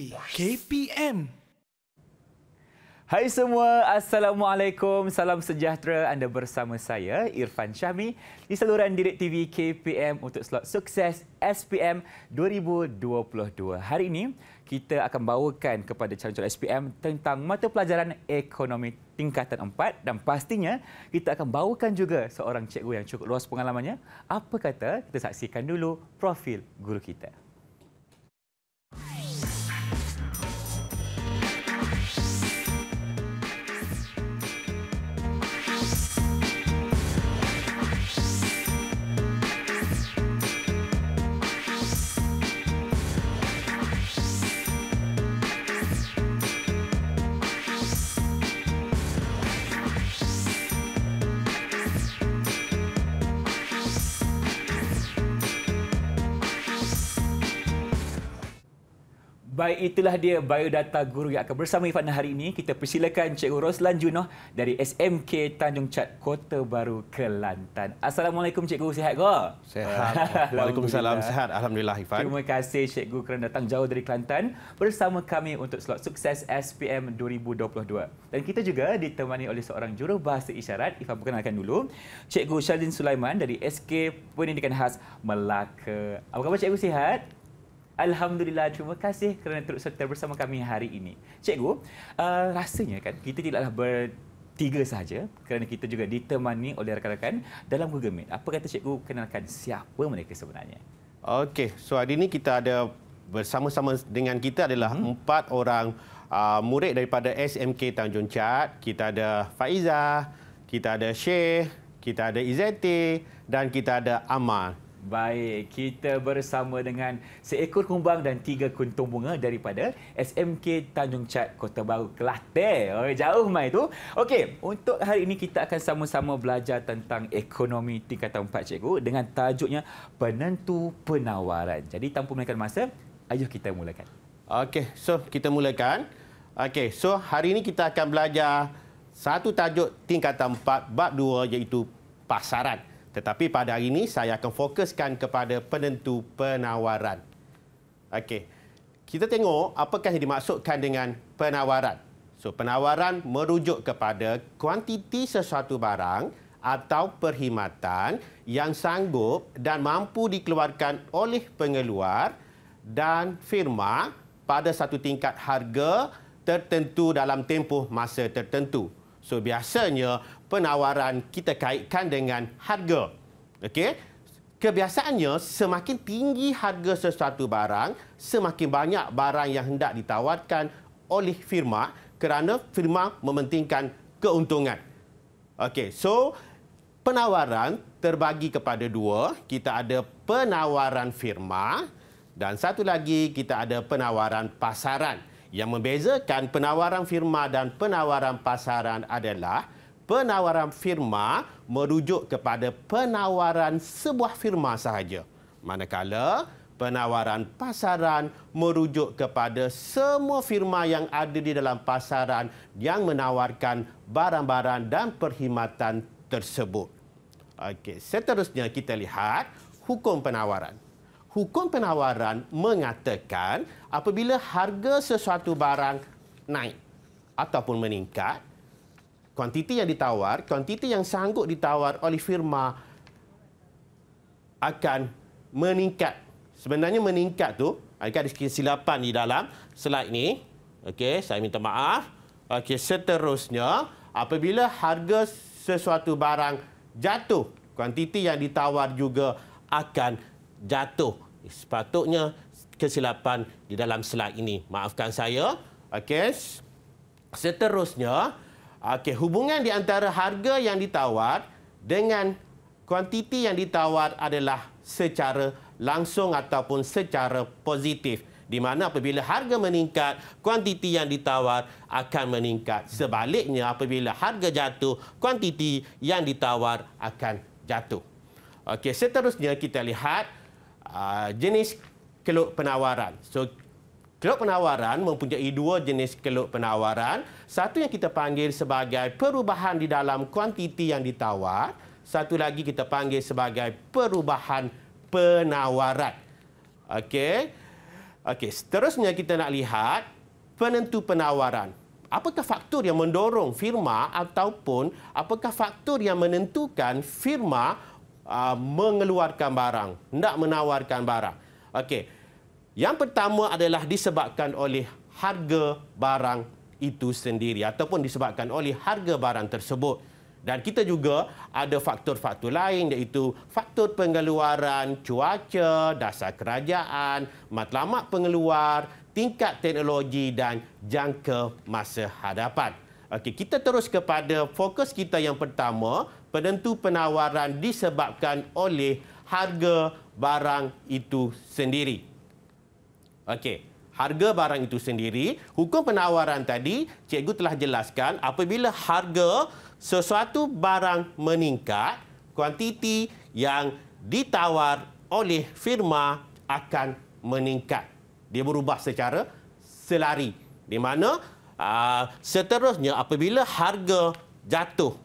Pagi KPM. Hai semua, Assalamualaikum. Salam sejahtera anda bersama saya, Irfan Syahmi di saluran direct TV KPM untuk slot sukses SPM 2022. Hari ini, kita akan bawakan kepada calon-calon SPM tentang mata pelajaran ekonomi tingkatan 4 dan pastinya kita akan bawakan juga seorang cikgu yang cukup luas pengalamannya. Apa kata kita saksikan dulu profil guru kita. Baik itulah dia biodata guru yang akan bersama Ifan hari ini. Kita persilakan Cikgu Roslan Junoh dari SMK Tanjung Chat Kota Baru Kelantan. Assalamualaikum Cikgu, sihat ke? Sihat. Waalaikumsalam, sihat. Alhamdulillah Ifan. Terima kasih Cikgu kerana datang jauh dari Kelantan bersama kami untuk slot sukses SPM 2022. Dan kita juga ditemani oleh seorang juru bahasa isyarat, Ifan perkenalkan dulu. Cikgu Syazin Sulaiman dari SK Pendidikan Khas Melaka. Apa khabar Cikgu, sihat? Alhamdulillah, terima kasih kerana terus serta bersama kami hari ini. Cikgu, uh, rasanya kan kita tidaklah ber tiga saja, kerana kita juga ditemani oleh rakan-rakan dalam Google Meet. Apa kata cikgu kenalkan siapa mereka sebenarnya? Okey, so hari ini kita ada bersama-sama dengan kita adalah hmm. empat orang uh, murid daripada SMK Tanjung Chat. Kita ada Faiza, kita ada Syekh, kita ada Izati, dan kita ada Amal. Baik, kita bersama dengan seekor kumbang dan tiga kuntung bunga daripada SMK Tanjung Chat Kota Baru kelate, Oh, jauh mai tu. Okey, untuk hari ini kita akan sama-sama belajar tentang ekonomi tingkatan 4 cikgu dengan tajuknya penentu penawaran. Jadi tanpa melengkan masa, ayuh kita mulakan. Okey, so kita mulakan. Okey, so hari ini kita akan belajar satu tajuk tingkatan 4 bab 2 iaitu pasaran. Tetapi pada hari ini saya akan fokuskan kepada penentu penawaran. Okey. Kita tengok apakah yang dimaksudkan dengan penawaran. So penawaran merujuk kepada kuantiti sesuatu barang atau perkhidmatan yang sanggup dan mampu dikeluarkan oleh pengeluar dan firma pada satu tingkat harga tertentu dalam tempoh masa tertentu. So biasanya penawaran kita kaitkan dengan harga. Okey. Kebiasaannya semakin tinggi harga sesuatu barang, semakin banyak barang yang hendak ditawarkan oleh firma kerana firma mementingkan keuntungan. Okey, so penawaran terbagi kepada dua. Kita ada penawaran firma dan satu lagi kita ada penawaran pasaran. Yang membezakan penawaran firma dan penawaran pasaran adalah penawaran firma merujuk kepada penawaran sebuah firma sahaja. Manakala penawaran pasaran merujuk kepada semua firma yang ada di dalam pasaran yang menawarkan barang-barang dan perkhidmatan tersebut. Okey, seterusnya kita lihat hukum penawaran. Hukum penawaran mengatakan apabila harga sesuatu barang naik ataupun meningkat kuantiti yang ditawar, kuantiti yang sanggup ditawar oleh firma akan meningkat. Sebenarnya meningkat tu, ada kesilapan di dalam slide ni. Okey, saya minta maaf. Okey, seterusnya, apabila harga sesuatu barang jatuh, kuantiti yang ditawar juga akan jatuh. Sepatutnya kesilapan di dalam slide ini. Maafkan saya. Okey. Seterusnya, Okey, hubungan di antara harga yang ditawar dengan kuantiti yang ditawar adalah secara langsung ataupun secara positif. Di mana apabila harga meningkat, kuantiti yang ditawar akan meningkat. Sebaliknya, apabila harga jatuh, kuantiti yang ditawar akan jatuh. Okey, seterusnya kita lihat uh, jenis keluk penawaran. So, Keluk penawaran mempunyai dua jenis keluk penawaran. Satu yang kita panggil sebagai perubahan di dalam kuantiti yang ditawar. Satu lagi kita panggil sebagai perubahan penawaran. Okey. Okey, seterusnya kita nak lihat penentu penawaran. Apakah faktor yang mendorong firma ataupun apakah faktor yang menentukan firma uh, mengeluarkan barang, nak menawarkan barang. Okey. Yang pertama adalah disebabkan oleh harga barang itu sendiri ataupun disebabkan oleh harga barang tersebut. Dan kita juga ada faktor-faktor lain iaitu faktor pengeluaran, cuaca, dasar kerajaan, matlamat pengeluar, tingkat teknologi dan jangka masa hadapan. Okey, kita terus kepada fokus kita yang pertama, penentu penawaran disebabkan oleh harga barang itu sendiri. Okey, harga barang itu sendiri, hukum penawaran tadi cikgu telah jelaskan apabila harga sesuatu barang meningkat, kuantiti yang ditawar oleh firma akan meningkat. Dia berubah secara selari. Di mana aa, ah, seterusnya apabila harga jatuh,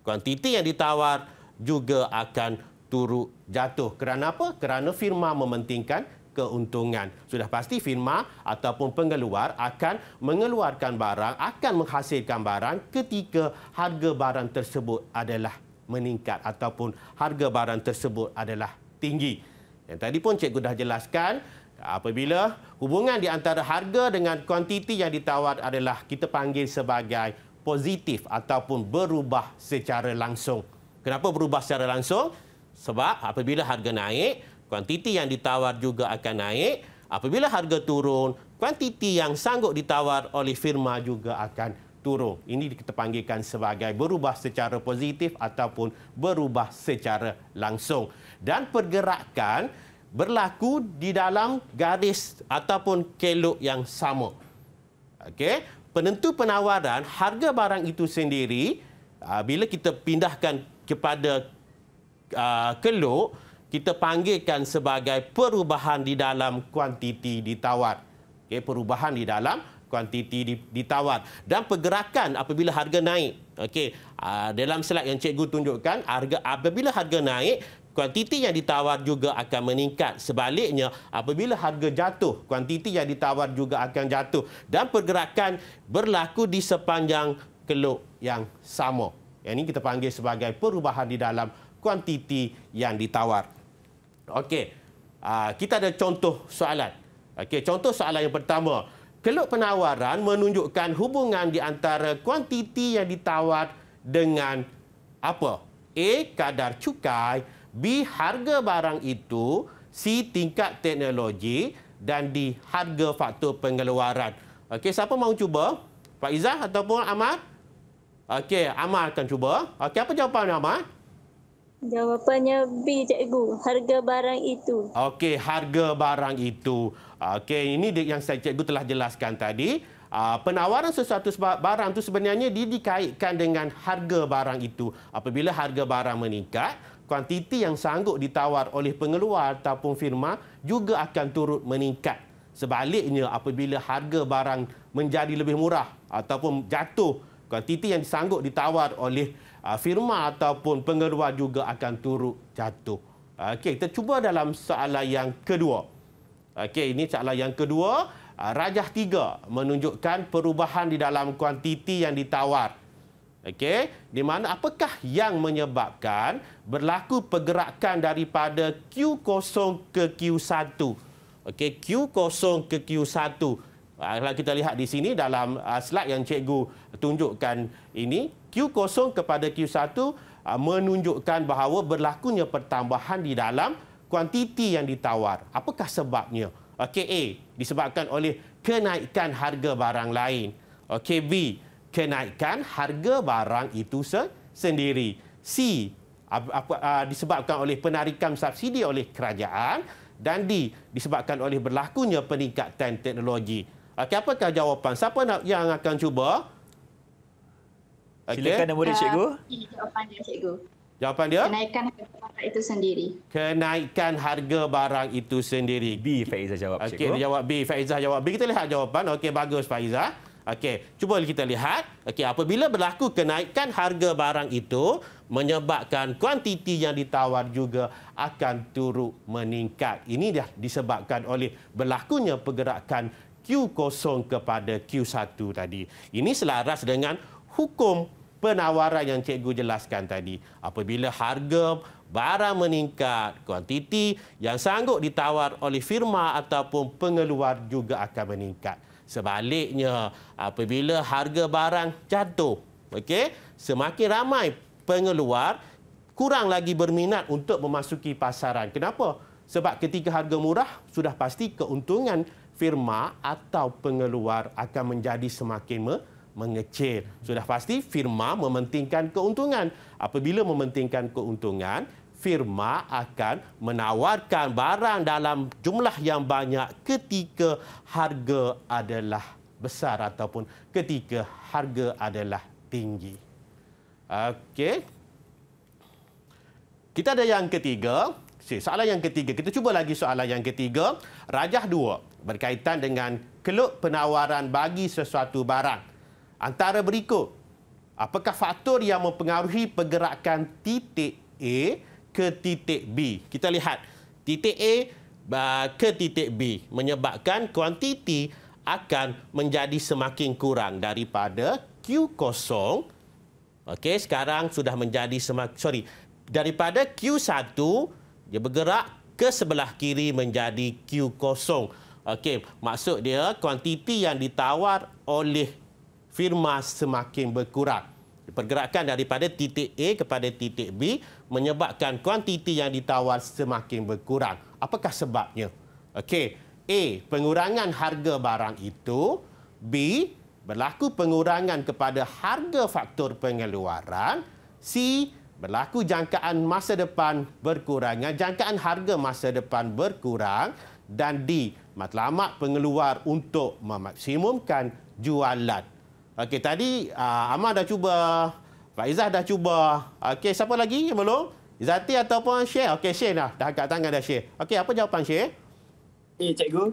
kuantiti yang ditawar juga akan turut jatuh. Kerana apa? Kerana firma mementingkan keuntungan. Sudah pasti firma ataupun pengeluar akan mengeluarkan barang, akan menghasilkan barang ketika harga barang tersebut adalah meningkat ataupun harga barang tersebut adalah tinggi. Yang tadi pun cikgu dah jelaskan apabila hubungan di antara harga dengan kuantiti yang ditawar adalah kita panggil sebagai positif ataupun berubah secara langsung. Kenapa berubah secara langsung? Sebab apabila harga naik, kuantiti yang ditawar juga akan naik. Apabila harga turun, kuantiti yang sanggup ditawar oleh firma juga akan turun. Ini kita panggilkan sebagai berubah secara positif ataupun berubah secara langsung. Dan pergerakan berlaku di dalam garis ataupun kelok yang sama. Okey, penentu penawaran harga barang itu sendiri ah, bila kita pindahkan kepada uh, kelok kita panggilkan sebagai perubahan di dalam kuantiti ditawar. Okay, perubahan di dalam kuantiti ditawar. Dan pergerakan apabila harga naik. Okay, ah, dalam slide yang cikgu tunjukkan, harga apabila harga naik, kuantiti yang ditawar juga akan meningkat. Sebaliknya, apabila harga jatuh, kuantiti yang ditawar juga akan jatuh. Dan pergerakan berlaku di sepanjang keluk yang sama. Yang ini kita panggil sebagai perubahan di dalam kuantiti yang ditawar. Okey. Ah, kita ada contoh soalan. Okey, contoh soalan yang pertama. Keluk penawaran menunjukkan hubungan di antara kuantiti yang ditawar dengan apa? A. Kadar cukai. B. Harga barang itu. C. Tingkat teknologi. Dan D. Harga faktor pengeluaran. Okey, siapa mahu cuba? Pak Izzah ataupun Ahmad? Okey, Ahmad akan cuba. Okey, apa jawapan Ahmad? Jawapannya B, cikgu. Harga barang itu. Okey, harga barang itu. Okey, ini yang saya cikgu telah jelaskan tadi. Ah, penawaran sesuatu barang itu sebenarnya dia dikaitkan dengan harga barang itu. Apabila harga barang meningkat, kuantiti yang sanggup ditawar oleh pengeluar ataupun firma juga akan turut meningkat. Sebaliknya, apabila harga barang menjadi lebih murah ataupun jatuh, kuantiti yang sanggup ditawar oleh Ah, firma ataupun pengeluar juga akan turut jatuh. Ah, okey, kita cuba dalam soalan yang kedua. Okey, ini soalan yang kedua. Ah, Rajah tiga menunjukkan perubahan di dalam kuantiti yang ditawar. Okey, di mana apakah yang menyebabkan berlaku pergerakan daripada Q0 ke Q1? Okey, Q0 ke Q1. Kalau kita lihat di sini dalam slide yang cikgu tunjukkan ini, Q0 kepada Q1 ah, menunjukkan bahawa berlakunya pertambahan di dalam kuantiti yang ditawar. Apakah sebabnya? Okey A disebabkan oleh kenaikan harga barang lain. Okey B kenaikan harga barang itu sendiri. C ah, disebabkan oleh penarikan subsidi oleh kerajaan dan D disebabkan oleh berlakunya peningkatan teknologi. Okey apakah jawapan? Siapa yang akan cuba? Okay. Silakan nama murid uh, ah, Jawapan dia cikgu. Jawapan dia? Kenaikan harga barang itu sendiri. Kenaikan harga barang itu sendiri. B Faizah jawab okay, cikgu. Okey, jawab B. Faizah jawab B. Kita lihat jawapan. Okey, bagus Faizah. Okey, cuba kita lihat. Okey, apabila berlaku kenaikan harga barang itu menyebabkan kuantiti yang ditawar juga akan turut meningkat. Ini dah disebabkan oleh berlakunya pergerakan Q kosong kepada Q1 tadi. Ini selaras dengan hukum penawaran yang cikgu jelaskan tadi. Apabila harga barang meningkat, kuantiti yang sanggup ditawar oleh firma ataupun pengeluar juga akan meningkat. Sebaliknya, apabila harga barang jatuh, okey, semakin ramai pengeluar kurang lagi berminat untuk memasuki pasaran. Kenapa? Sebab ketika harga murah, sudah pasti keuntungan firma atau pengeluar akan menjadi semakin meningkat mengecil. Sudah pasti firma mementingkan keuntungan. Apabila mementingkan keuntungan, firma akan menawarkan barang dalam jumlah yang banyak ketika harga adalah besar ataupun ketika harga adalah tinggi. Okey. Kita ada yang ketiga. Soalan yang ketiga. Kita cuba lagi soalan yang ketiga. Rajah dua berkaitan dengan keluk penawaran bagi sesuatu barang. Antara berikut, apakah faktor yang mempengaruhi pergerakan titik A ke titik B? Kita lihat, titik A ke titik B menyebabkan kuantiti akan menjadi semakin kurang daripada Q kosong. Okey, sekarang sudah menjadi semakin, sorry, daripada Q1, dia bergerak ke sebelah kiri menjadi Q kosong. Okey, maksud dia kuantiti yang ditawar oleh firma semakin berkurang. Pergerakan daripada titik A kepada titik B menyebabkan kuantiti yang ditawar semakin berkurang. Apakah sebabnya? Okey, A, pengurangan harga barang itu. B, berlaku pengurangan kepada harga faktor pengeluaran. C, berlaku jangkaan masa depan berkurangan. Jangkaan harga masa depan berkurang. Dan D, matlamat pengeluar untuk memaksimumkan jualan. Okey, tadi uh, Amar dah cuba, Faizah dah cuba. Okey, siapa lagi yang belum? Izati ataupun Syekh? Okey, Syekh dah. Dah angkat tangan dah Syekh. Okey, apa jawapan Syekh? Eh, cikgu.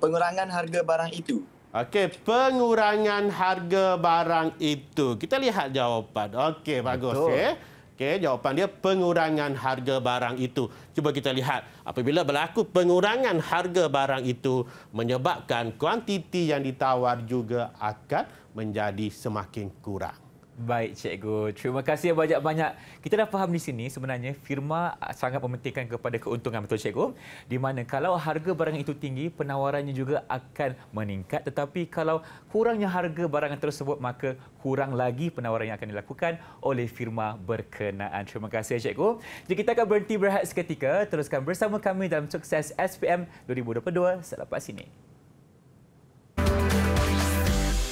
Pengurangan harga barang itu. Okey, pengurangan harga barang itu. Kita lihat jawapan. Okey, bagus. Syekh. Okey, jawapan dia pengurangan harga barang itu. Cuba kita lihat apabila berlaku pengurangan harga barang itu menyebabkan kuantiti yang ditawar juga akan menjadi semakin kurang. Baik, Cikgu. Terima kasih banyak-banyak. Kita dah faham di sini sebenarnya firma sangat mementingkan kepada keuntungan, betul Cikgu? Di mana kalau harga barang itu tinggi, penawarannya juga akan meningkat. Tetapi kalau kurangnya harga barang tersebut, maka kurang lagi penawaran yang akan dilakukan oleh firma berkenaan. Terima kasih, Cikgu. Jadi kita akan berhenti berehat seketika. Teruskan bersama kami dalam sukses SPM 2022 selepas ini.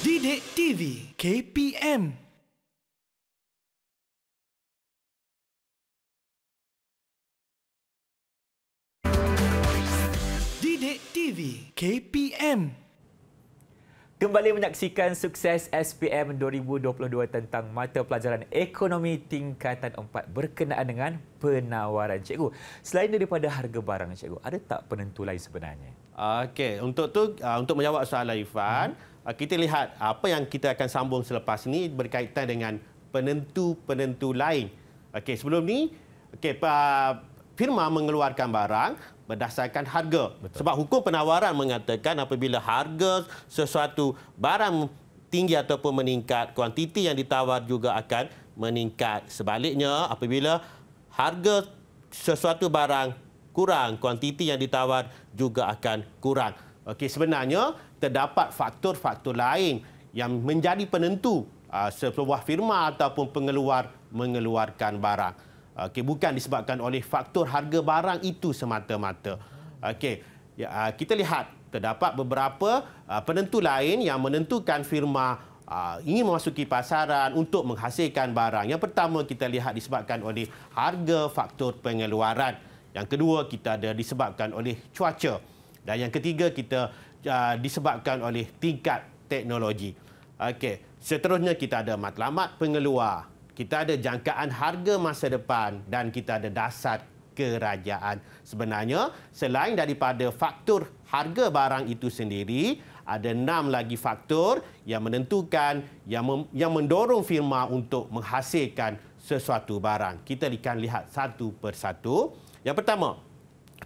Didik TV KPM TV KPM Kembali menyaksikan sukses SPM 2022 tentang mata pelajaran ekonomi tingkatan 4 berkenaan dengan penawaran cikgu. Selain daripada harga barang cikgu, ada tak penentu lain sebenarnya? Okey, untuk tu ah, untuk menjawab soalan Ifan, hmm. Ah, kita lihat apa yang kita akan sambung selepas ini berkaitan dengan penentu-penentu lain. Okey, sebelum ni, okey, firma mengeluarkan barang, berdasarkan harga. Betul. Sebab hukum penawaran mengatakan apabila harga sesuatu barang tinggi ataupun meningkat, kuantiti yang ditawar juga akan meningkat. Sebaliknya, apabila harga sesuatu barang kurang, kuantiti yang ditawar juga akan kurang. Okey, sebenarnya terdapat faktor-faktor lain yang menjadi penentu uh, sebuah firma ataupun pengeluar mengeluarkan barang. Okey, bukan disebabkan oleh faktor harga barang itu semata-mata. Okey, ya, ah, kita lihat terdapat beberapa ah, penentu lain yang menentukan firma ah, ingin memasuki pasaran untuk menghasilkan barang. Yang pertama kita lihat disebabkan oleh harga faktor pengeluaran. Yang kedua kita ada disebabkan oleh cuaca. Dan yang ketiga kita disebabkan oleh tingkat teknologi. Okey, seterusnya kita ada matlamat pengeluar kita ada jangkaan harga masa depan dan kita ada dasar kerajaan. Sebenarnya, selain daripada faktor harga barang itu sendiri, ada enam lagi faktor yang menentukan, yang, mem- yang mendorong firma untuk menghasilkan sesuatu barang. Kita akan lihat satu persatu. Yang pertama,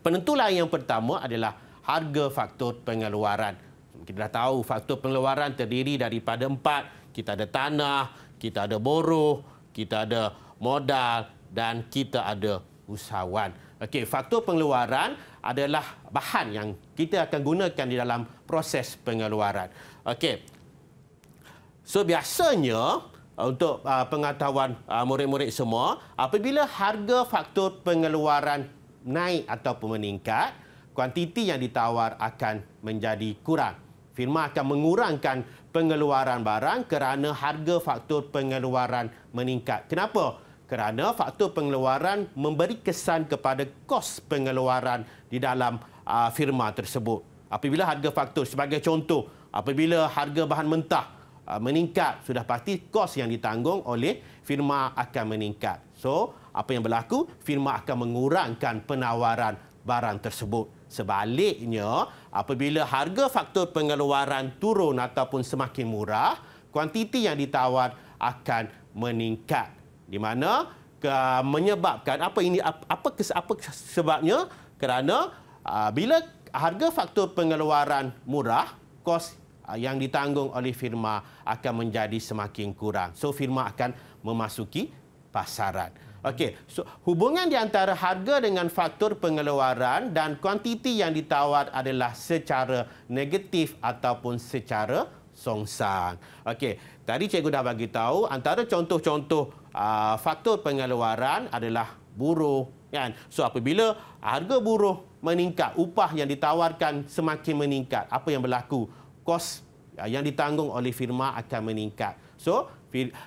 penentulah yang pertama adalah harga faktor pengeluaran. Kita dah tahu faktor pengeluaran terdiri daripada empat. Kita ada tanah, kita ada boroh, kita ada modal dan kita ada usahawan. Okey, faktor pengeluaran adalah bahan yang kita akan gunakan di dalam proses pengeluaran. Okey. So biasanya uh, untuk uh, pengetahuan uh, murid-murid semua, apabila harga faktor pengeluaran naik ataupun meningkat, kuantiti yang ditawar akan menjadi kurang. Firma akan mengurangkan pengeluaran barang kerana harga faktor pengeluaran meningkat. Kenapa? Kerana faktor pengeluaran memberi kesan kepada kos pengeluaran di dalam firma tersebut. Apabila harga faktor, sebagai contoh, apabila harga bahan mentah meningkat, sudah pasti kos yang ditanggung oleh firma akan meningkat. So, apa yang berlaku? Firma akan mengurangkan penawaran barang tersebut. Sebaliknya, apabila harga faktor pengeluaran turun ataupun semakin murah, kuantiti yang ditawar akan meningkat. Di mana menyebabkan apa ini apa apa sebabnya? Kerana bila harga faktor pengeluaran murah, kos yang ditanggung oleh firma akan menjadi semakin kurang. So firma akan memasuki pasaran. Okey, so hubungan di antara harga dengan faktor pengeluaran dan kuantiti yang ditawar adalah secara negatif ataupun secara songsang. Okey, tadi cikgu dah bagi tahu antara contoh-contoh uh, faktor pengeluaran adalah buruh kan. So apabila harga buruh meningkat, upah yang ditawarkan semakin meningkat, apa yang berlaku? Kos ah, yang ditanggung oleh firma akan meningkat. So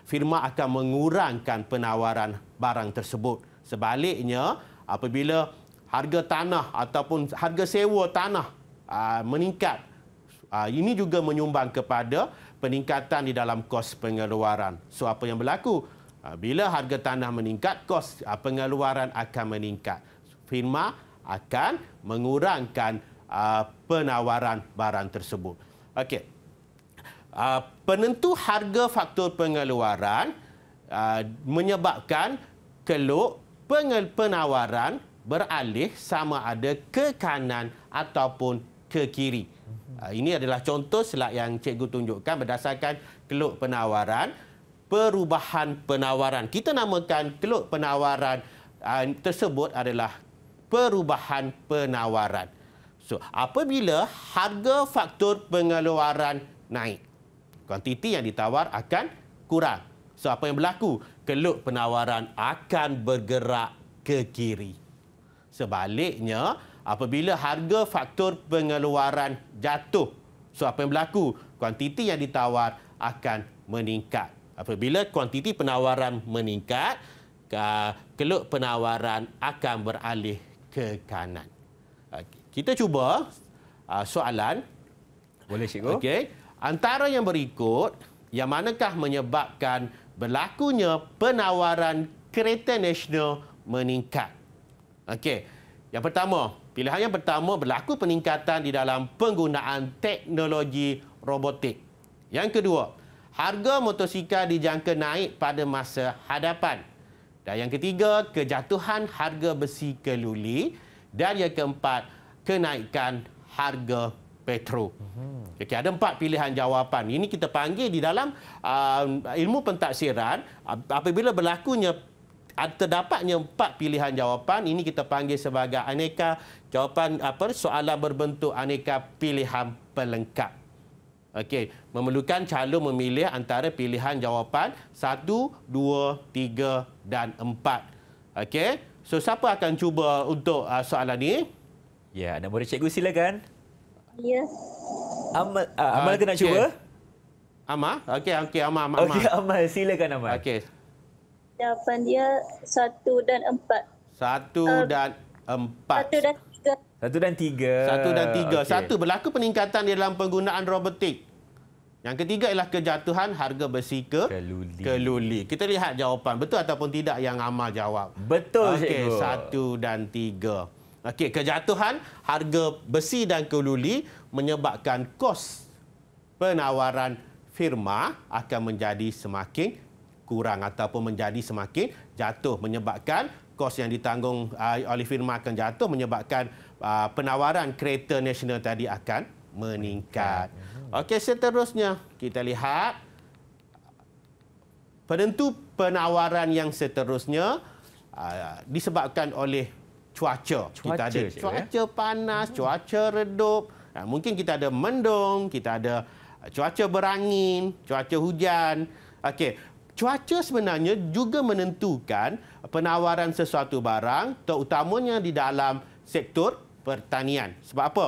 firma akan mengurangkan penawaran barang tersebut. Sebaliknya, apabila harga tanah ataupun harga sewa tanah ah, meningkat, ah, ini juga menyumbang kepada peningkatan di dalam kos pengeluaran. So apa yang berlaku? Ah, bila harga tanah meningkat, kos pengeluaran akan meningkat. Firma akan mengurangkan penawaran barang tersebut. Okey. Penentu harga faktor pengeluaran menyebabkan keluk penawaran beralih sama ada ke kanan ataupun ke kiri. Mhm. Ini adalah contoh selat yang cikgu tunjukkan berdasarkan keluk penawaran, perubahan penawaran. Kita namakan keluk penawaran tersebut adalah perubahan penawaran. So, apabila harga faktor pengeluaran naik, kuantiti yang ditawar akan kurang. So apa yang berlaku? Keluk penawaran akan bergerak ke kiri. Sebaliknya, apabila harga faktor pengeluaran jatuh, so apa yang berlaku? Kuantiti yang ditawar akan meningkat. Apabila kuantiti penawaran meningkat, keluk penawaran akan beralih ke kanan. Ah, kita cuba ah, soalan. Boleh, Cikgu. Okay. Antara yang berikut, yang manakah menyebabkan berlakunya penawaran kereta nasional meningkat. Okey. Yang pertama, pilihan yang pertama berlaku peningkatan di dalam penggunaan teknologi robotik. Yang kedua, harga motosikal dijangka naik pada masa hadapan. Dan yang ketiga, kejatuhan harga besi keluli. Dan yang keempat, kenaikan harga Petro. Hmm. ada empat pilihan jawapan. Ini kita panggil di dalam uh, ilmu pentaksiran apabila berlakunya terdapatnya empat pilihan jawapan ini kita panggil sebagai aneka jawapan apa soalan berbentuk aneka pilihan pelengkap. Okey, memerlukan calon memilih antara pilihan jawapan 1, 2, 3 dan 4. Okey. So siapa akan cuba untuk uh, soalan ini? Ya, nama dia cikgu silakan. Ya. Amal, uh, Amal uh, ke okay. nak cuba? Amal? Okey, okey, Amal, Amal. Okey, Amal, silakan Amal. Okey. Jawapan dia satu dan empat. Satu uh, dan empat. Satu dan tiga. Satu dan tiga. Satu dan tiga. Okay. Satu, berlaku peningkatan di dalam penggunaan robotik. Yang ketiga ialah kejatuhan harga besi ke keluli. keluli. Kita lihat jawapan betul ataupun tidak yang Amal jawab. Betul, okay, Cikgu. Okey, satu dan tiga. Okey, kejatuhan harga besi dan keluli menyebabkan kos penawaran firma akan menjadi semakin kurang ataupun menjadi semakin jatuh menyebabkan kos yang ditanggung uh, oleh firma akan jatuh menyebabkan uh, penawaran kereta nasional tadi akan meningkat. Okey, seterusnya kita lihat penentu penawaran yang seterusnya uh, disebabkan oleh cuaca. cuaca kita ada ya. cuaca, cuaca ya? panas, cuaca redup. Nah, ha, mungkin kita ada mendung, kita ada uh, cuaca berangin, cuaca hujan. Okey, cuaca sebenarnya juga menentukan penawaran sesuatu barang terutamanya di dalam sektor pertanian. Sebab apa?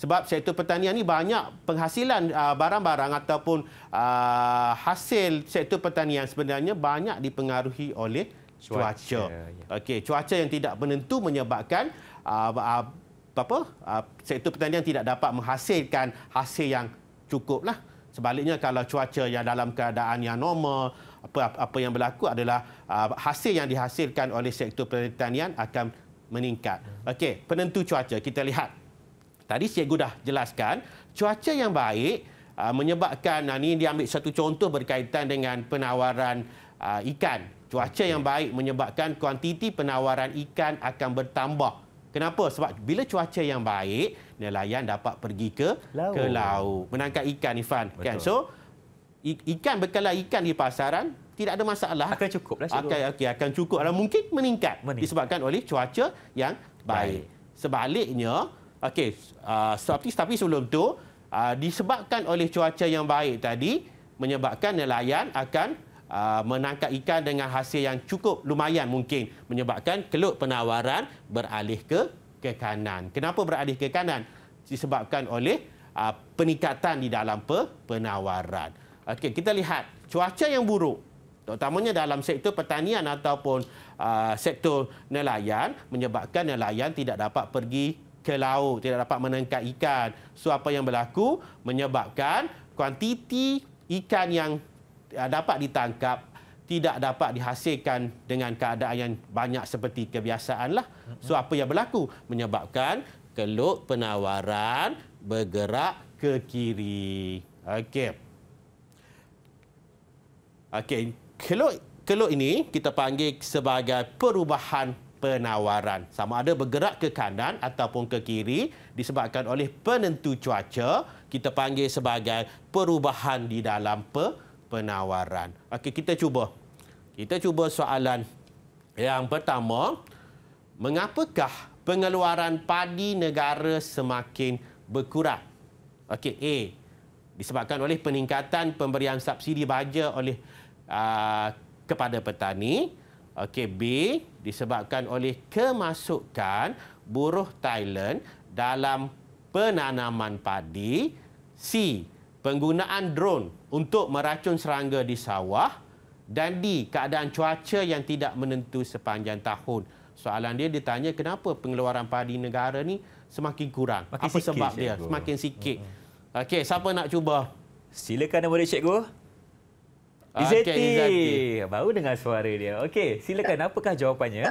Sebab sektor pertanian ini banyak penghasilan uh, barang-barang ataupun uh, hasil sektor pertanian sebenarnya banyak dipengaruhi oleh cuaca. Ya. Okey, cuaca yang tidak menentu menyebabkan uh, uh, apa? Uh, sektor pertanian tidak dapat menghasilkan hasil yang cukup lah. Sebaliknya kalau cuaca yang dalam keadaan yang normal, apa apa yang berlaku adalah uh, hasil yang dihasilkan oleh sektor pertanian akan meningkat. Okey, penentu cuaca kita lihat. Tadi saya sudah jelaskan, cuaca yang baik menyebabkan ini diambil satu contoh berkaitan dengan penawaran ikan cuaca yang baik menyebabkan kuantiti penawaran ikan akan bertambah. Kenapa? Sebab bila cuaca yang baik, nelayan dapat pergi ke laut. ke laut menangkap ikan Ifan. Kan? So ikan bekalan ikan di pasaran tidak ada masalah. Akan cukup lah. Akan okay, akan cukup. Atau mungkin meningkat, meningkat disebabkan oleh cuaca yang baik. baik. Sebaliknya, okay, uh, ah, tapi sebelum tu uh, disebabkan oleh cuaca yang baik tadi menyebabkan nelayan akan Ah, menangkap ikan dengan hasil yang cukup lumayan mungkin menyebabkan keluk penawaran beralih ke ke kanan. Kenapa beralih ke kanan? Disebabkan oleh uh, peningkatan di dalam pe, penawaran. Okay, kita lihat cuaca yang buruk terutamanya dalam sektor pertanian ataupun uh, sektor nelayan menyebabkan nelayan tidak dapat pergi ke laut, tidak dapat menangkap ikan. So apa yang berlaku menyebabkan kuantiti ikan yang Eh, dapat ditangkap tidak dapat dihasilkan dengan keadaan yang banyak seperti kebiasaan lah. So apa yang berlaku menyebabkan keluk penawaran bergerak ke kiri. Okey. Okey, keluk keluk ini kita panggil sebagai perubahan penawaran. Sama ada bergerak ke kanan ataupun ke kiri disebabkan oleh penentu cuaca, kita panggil sebagai perubahan di dalam penawaran penawaran. Okey, kita cuba. Kita cuba soalan yang pertama. Mengapakah pengeluaran padi negara semakin berkurang? Okey, A. Disebabkan oleh peningkatan pemberian subsidi baja oleh uh, kepada petani. Okey, B. Disebabkan oleh kemasukan buruh Thailand dalam penanaman padi. C penggunaan drone untuk meracun serangga di sawah dan di keadaan cuaca yang tidak menentu sepanjang tahun. Soalan dia ditanya kenapa pengeluaran padi negara ni semakin kurang? Makin Apa sikit, sebab dia? Cikgu. Semakin sikit. Hmm, hmm. Okey, siapa nak cuba? Silakan nama dia cikgu. Izzati. Okay, Baru dengar suara dia. Okey, silakan. Apakah jawapannya?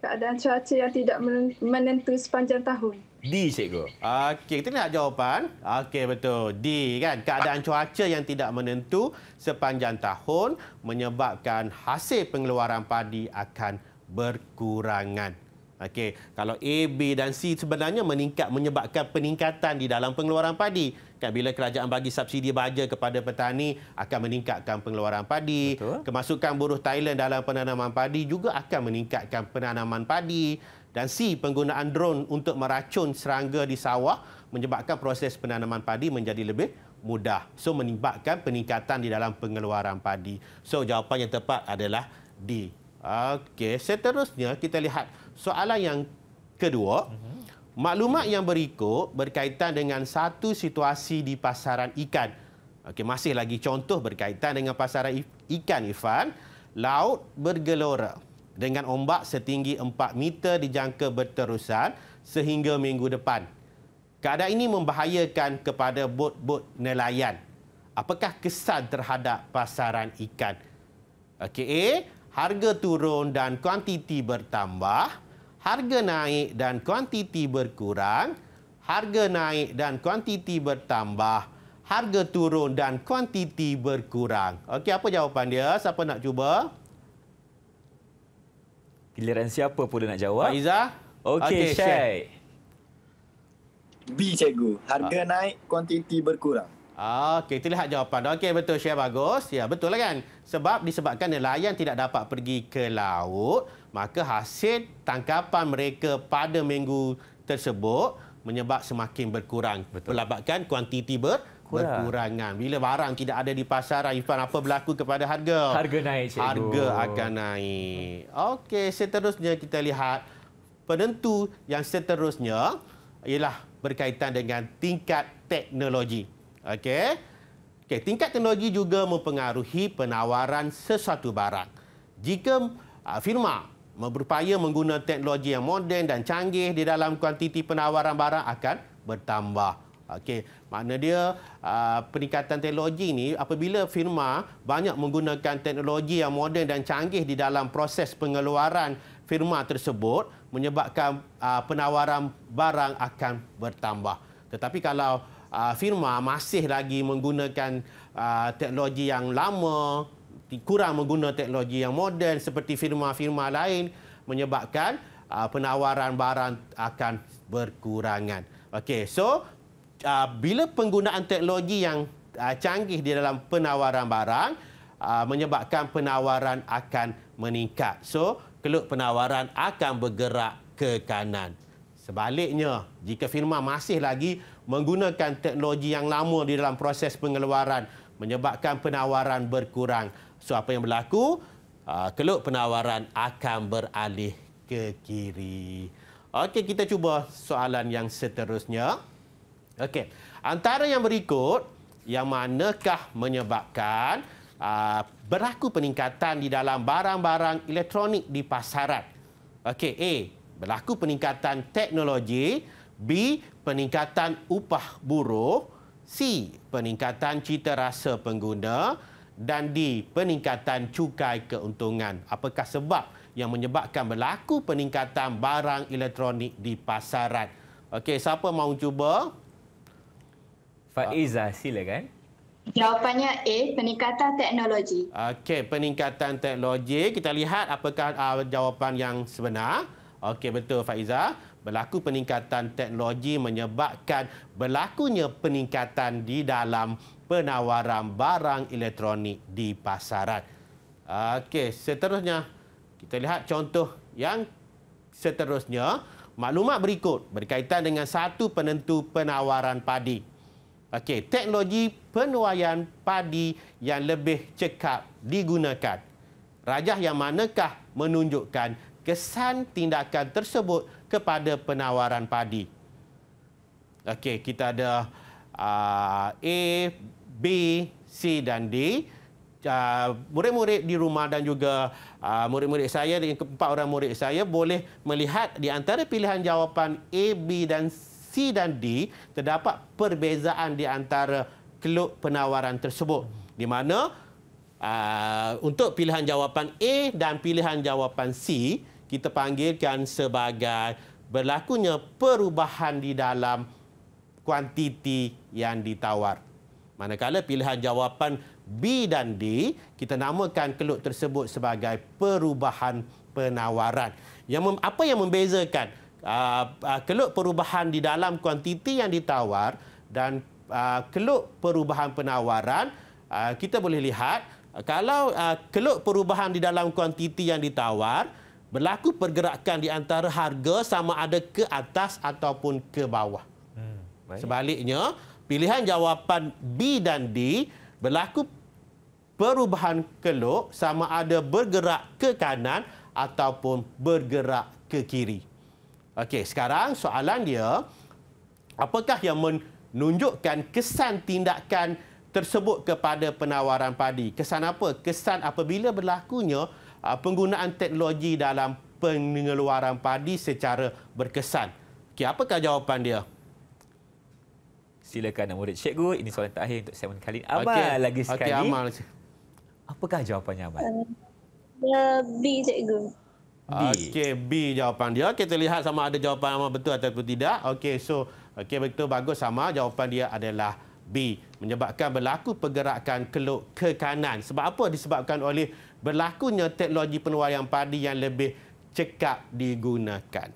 Keadaan cuaca yang tidak menentu sepanjang tahun. D cikgu. Okey, kita nak jawapan. Okey, betul. D kan. Keadaan cuaca yang tidak menentu sepanjang tahun menyebabkan hasil pengeluaran padi akan berkurangan. Okey, kalau A, B dan C sebenarnya meningkat menyebabkan peningkatan di dalam pengeluaran padi. Kan bila kerajaan bagi subsidi baja kepada petani akan meningkatkan pengeluaran padi. Betul. Kemasukan buruh Thailand dalam penanaman padi juga akan meningkatkan penanaman padi. Dan C, penggunaan drone untuk meracun serangga di sawah menyebabkan proses penanaman padi menjadi lebih mudah. So, menyebabkan peningkatan di dalam pengeluaran padi. So, jawapan yang tepat adalah D. Okey, seterusnya kita lihat soalan yang kedua. Mhm. Maklumat yang berikut berkaitan dengan satu situasi di pasaran ikan. Okey, masih lagi contoh berkaitan dengan pasaran ikan, Ifan. Laut Bergelora dengan ombak setinggi 4 meter dijangka berterusan sehingga minggu depan. Keadaan ini membahayakan kepada bot-bot nelayan. Apakah kesan terhadap pasaran ikan? Okey, harga turun dan kuantiti bertambah. Harga naik dan kuantiti berkurang. Harga naik dan kuantiti bertambah. Harga turun dan kuantiti berkurang. Okey, apa jawapan dia? Siapa nak cuba? Giliran siapa pula nak jawab? Faiza. Okey, okay, Syai. B cikgu, harga ha. naik, kuantiti berkurang. Ah, okey, kita lihat jawapan. Okey, betul Syai bagus. Ya, betul lah kan? Sebab disebabkan nelayan tidak dapat pergi ke laut, maka hasil tangkapan mereka pada minggu tersebut menyebab semakin berkurang. Betul. Pelabakan kuantiti berkurang. Kurang. berkurangan. Bila barang tidak ada di pasaran, Ifan, apa berlaku kepada harga? Harga naik, Cikgu. Harga akan naik. Okey, seterusnya kita lihat penentu yang seterusnya ialah berkaitan dengan tingkat teknologi. Okey? Okey, tingkat teknologi juga mempengaruhi penawaran sesuatu barang. Jika uh, firma berupaya menggunakan teknologi yang moden dan canggih di dalam kuantiti penawaran barang akan bertambah. Okey, makna dia uh, peningkatan teknologi ni apabila firma banyak menggunakan teknologi yang moden dan canggih di dalam proses pengeluaran firma tersebut menyebabkan uh, penawaran barang akan bertambah. Tetapi kalau uh, firma masih lagi menggunakan uh, teknologi yang lama, kurang menggunakan teknologi yang moden seperti firma-firma lain menyebabkan uh, penawaran barang akan berkurangan. Okey, so uh, bila penggunaan teknologi yang uh, canggih di dalam penawaran barang uh, menyebabkan penawaran akan meningkat. So, keluk penawaran akan bergerak ke kanan. Sebaliknya, jika firma masih lagi menggunakan teknologi yang lama di dalam proses pengeluaran menyebabkan penawaran berkurang. So, apa yang berlaku? Uh, keluk penawaran akan beralih ke kiri. Okey, kita cuba soalan yang seterusnya. Okey. Antara yang berikut, yang manakah menyebabkan ah, berlaku peningkatan di dalam barang-barang elektronik di pasaran? Okey, A. Berlaku peningkatan teknologi. B. Peningkatan upah buruh. C. Peningkatan cita rasa pengguna. Dan D. Peningkatan cukai keuntungan. Apakah sebab yang menyebabkan berlaku peningkatan barang elektronik di pasaran? Okey, siapa mahu cuba? Faiza, ah, kan? Jawapannya A, peningkatan teknologi. Okey, peningkatan teknologi. Kita lihat apakah uh, jawapan yang sebenar. Okey, betul Faiza. Berlaku peningkatan teknologi menyebabkan berlakunya peningkatan di dalam penawaran barang elektronik di pasaran. Okey, seterusnya kita lihat contoh yang seterusnya. Maklumat berikut berkaitan dengan satu penentu penawaran padi. Okey, teknologi penuaian padi yang lebih cekap digunakan. Rajah yang manakah menunjukkan kesan tindakan tersebut kepada penawaran padi? Okey, kita ada uh, A, B, C dan D. Ah, murid-murid uh, di rumah dan juga ah, murid-murid uh, saya empat orang murid saya boleh melihat di antara pilihan jawapan A, B dan C C dan D terdapat perbezaan di antara klub penawaran tersebut di mana uh, untuk pilihan jawapan A dan pilihan jawapan C kita panggilkan sebagai berlakunya perubahan di dalam kuantiti yang ditawar manakala pilihan jawapan B dan D kita namakan klub tersebut sebagai perubahan penawaran yang apa yang membezakan uh, ah, ah, keluk perubahan di dalam kuantiti yang ditawar dan uh, ah, keluk perubahan penawaran uh, kita boleh lihat kalau uh, keluk perubahan di dalam kuantiti yang ditawar berlaku pergerakan di antara harga sama ada ke atas ataupun ke bawah. Hmm, Sebaliknya, pilihan jawapan B dan D berlaku perubahan keluk sama ada bergerak ke kanan ataupun bergerak ke kiri. Okey, sekarang soalan dia, apakah yang menunjukkan kesan tindakan tersebut kepada penawaran padi? Kesan apa? Kesan apabila berlakunya uh, penggunaan teknologi dalam pengeluaran padi secara berkesan. Okey, apakah jawapan dia? Silakan murid cikgu. Ini soalan terakhir untuk Simon Khalid. Amal okay. lagi sekali. Okey, Amal. Apakah jawapannya, Amal? Uh, lebih, cikgu. Okey, B jawapan dia. Kita lihat sama ada jawapan sama betul atau tidak. Okey, so okey betul bagus sama jawapan dia adalah B menyebabkan berlaku pergerakan keluk ke kanan. Sebab apa? Disebabkan oleh berlakunya teknologi penuaian padi yang lebih cekap digunakan.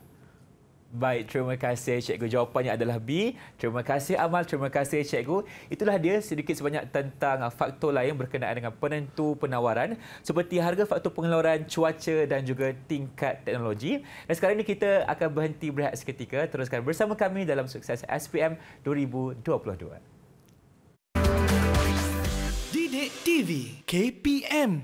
Baik, terima kasih cikgu. Jawapannya adalah B. Terima kasih Amal, terima kasih cikgu. Itulah dia sedikit sebanyak tentang faktor lain berkenaan dengan penentu penawaran seperti harga, faktor pengeluaran, cuaca dan juga tingkat teknologi. Dan sekarang ini kita akan berhenti berehat seketika. Teruskan bersama kami dalam sukses SPM 2022. Didik TV KPM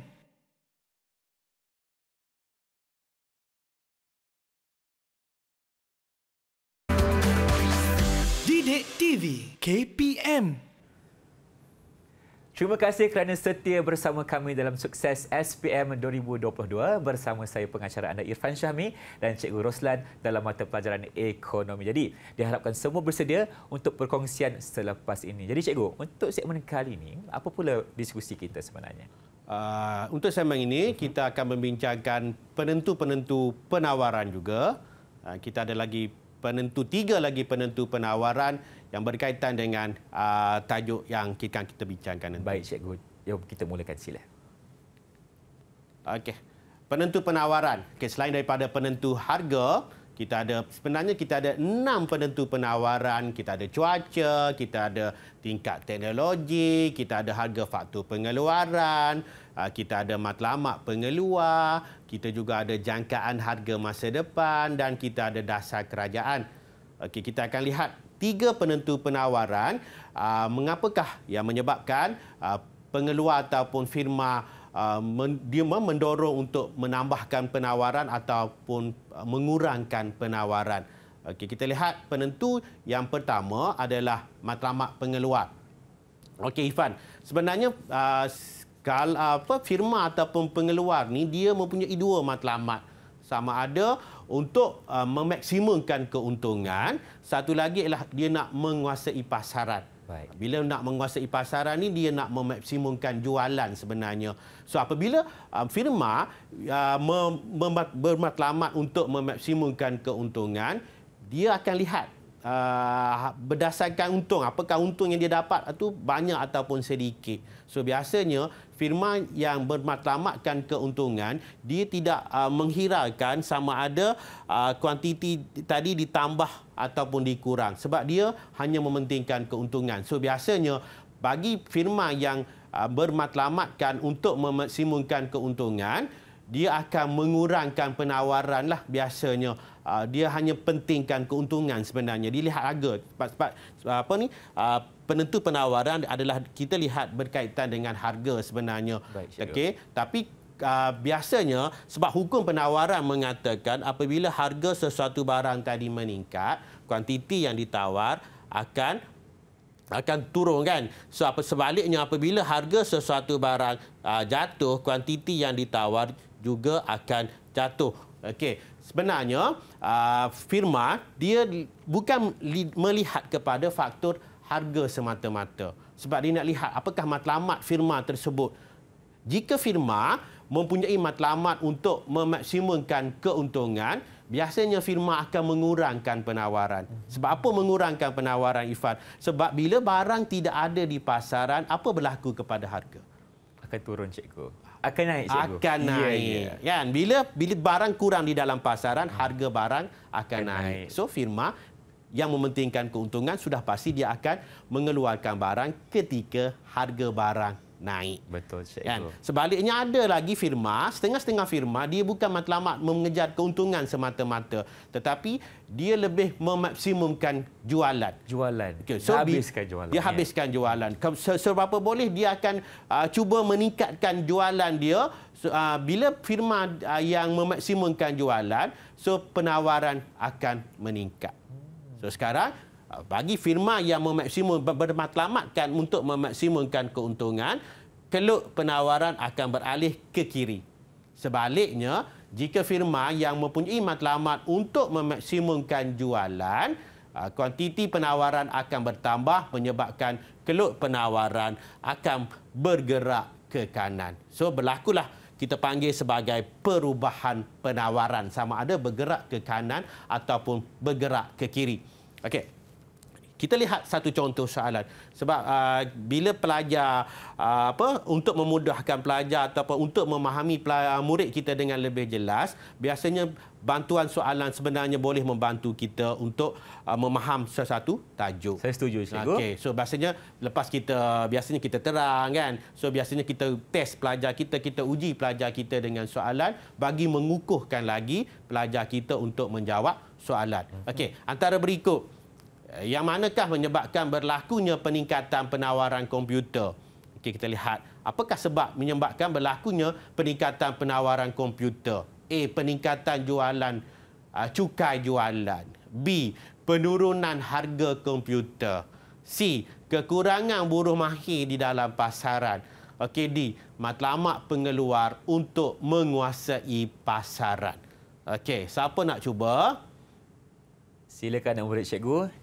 Sidik TV KPM Terima kasih kerana setia bersama kami dalam sukses SPM 2022 bersama saya pengacara anda Irfan Syahmi dan Cikgu Roslan dalam mata pelajaran ekonomi. Jadi, diharapkan semua bersedia untuk perkongsian selepas ini. Jadi, Cikgu, untuk segmen kali ini, apa pula diskusi kita sebenarnya? Uh, untuk segmen ini, uh-huh. kita akan membincangkan penentu-penentu penawaran juga. Uh, kita ada lagi penentu tiga lagi penentu penawaran yang berkaitan dengan uh, tajuk yang kita kita bincangkan nanti. Baik Cikgu, jom kita mulakan sila. Okey. Penentu penawaran. Okey, selain daripada penentu harga, kita ada sebenarnya kita ada enam penentu penawaran. Kita ada cuaca, kita ada tingkat teknologi, kita ada harga faktor pengeluaran, Ah, kita ada matlamat pengeluar, kita juga ada jangkaan harga masa depan dan kita ada dasar kerajaan. Okey, kita akan lihat tiga penentu penawaran, ah, mengapakah yang menyebabkan ah, pengeluar ataupun firma dia mendorong untuk menambahkan penawaran ataupun mengurangkan penawaran. Okey, kita lihat penentu yang pertama adalah matlamat pengeluar. Okey, Ifan. Sebenarnya kalau apa firma ataupun pengeluar ni dia mempunyai dua matlamat sama ada untuk uh, memaksimumkan keuntungan satu lagi ialah dia nak menguasai pasaran baik bila nak menguasai pasaran ni dia nak memaksimumkan jualan sebenarnya so apabila uh, firma uh, bermatlamat untuk memaksimumkan keuntungan dia akan lihat uh, berdasarkan untung apakah untung yang dia dapat itu banyak ataupun sedikit so biasanya Firma yang bermatlamatkan keuntungan dia tidak uh, menghiraukan sama ada uh, kuantiti tadi ditambah ataupun dikurang sebab dia hanya mementingkan keuntungan so biasanya bagi firma yang uh, bermatlamatkan untuk memaksimumkan keuntungan dia akan mengurangkan penawaran lah biasanya ah, dia hanya pentingkan keuntungan sebenarnya dilihat harga sebab, apa ni ah, penentu penawaran adalah kita lihat berkaitan dengan harga sebenarnya okey tapi ah, biasanya sebab hukum penawaran mengatakan apabila harga sesuatu barang tadi meningkat kuantiti yang ditawar akan akan turun kan so apa sebaliknya apabila harga sesuatu barang uh, jatuh kuantiti yang ditawar juga akan jatuh. Okey, sebenarnya uh, firma dia bukan melihat kepada faktor harga semata-mata. Sebab dia nak lihat apakah matlamat firma tersebut. Jika firma mempunyai matlamat untuk memaksimumkan keuntungan, biasanya firma akan mengurangkan penawaran. Sebab apa mengurangkan penawaran, Ifan? Sebab bila barang tidak ada di pasaran, apa berlaku kepada harga? Akan turun, cikgu akan naik cikgu. akan naik Yeah, ya. kan bila bila barang kurang di dalam pasaran hmm. harga barang akan, akan naik. naik so firma yang mementingkan keuntungan sudah pasti dia akan mengeluarkan barang ketika harga barang naik. Betul, Cikgu. Kan? Sebaliknya ada lagi firma, setengah-setengah firma, dia bukan matlamat mengejar keuntungan semata-mata. Tetapi dia lebih memaksimumkan jualan. Jualan. Okay. So, dia habiskan jualan. Dia habiskan ya. jualan. Seberapa boleh, dia akan uh, cuba meningkatkan jualan dia so, uh, bila firma uh, yang memaksimumkan jualan, so penawaran akan meningkat. So, sekarang, bagi firma yang memaksimum bermatlamatkan untuk memaksimumkan keuntungan, keluk penawaran akan beralih ke kiri. Sebaliknya, jika firma yang mempunyai matlamat untuk memaksimumkan jualan, kuantiti penawaran akan bertambah menyebabkan keluk penawaran akan bergerak ke kanan. So berlakulah kita panggil sebagai perubahan penawaran sama ada bergerak ke kanan ataupun bergerak ke kiri. Okey kita lihat satu contoh soalan sebab uh, bila pelajar uh, apa untuk memudahkan pelajar atau apa untuk memahami pelajar, ah, murid kita dengan lebih jelas biasanya bantuan soalan sebenarnya boleh membantu kita untuk uh, memaham sesuatu tajuk. Saya setuju cikgu. Okey, so biasanya lepas kita biasanya kita terang kan. So biasanya kita test pelajar kita, kita uji pelajar kita dengan soalan bagi mengukuhkan lagi pelajar kita untuk menjawab soalan. Okey, antara berikut Eh, yang manakah menyebabkan berlakunya peningkatan penawaran komputer? Okey, kita lihat apakah sebab menyebabkan berlakunya peningkatan penawaran komputer? A. Peningkatan jualan uh, cukai jualan. B. Penurunan harga komputer. C. Kekurangan buruh mahir di dalam pasaran. Okey, D. Matlamat pengeluar untuk menguasai pasaran. Okey, siapa nak cuba? Silakan Umurid Cikgu.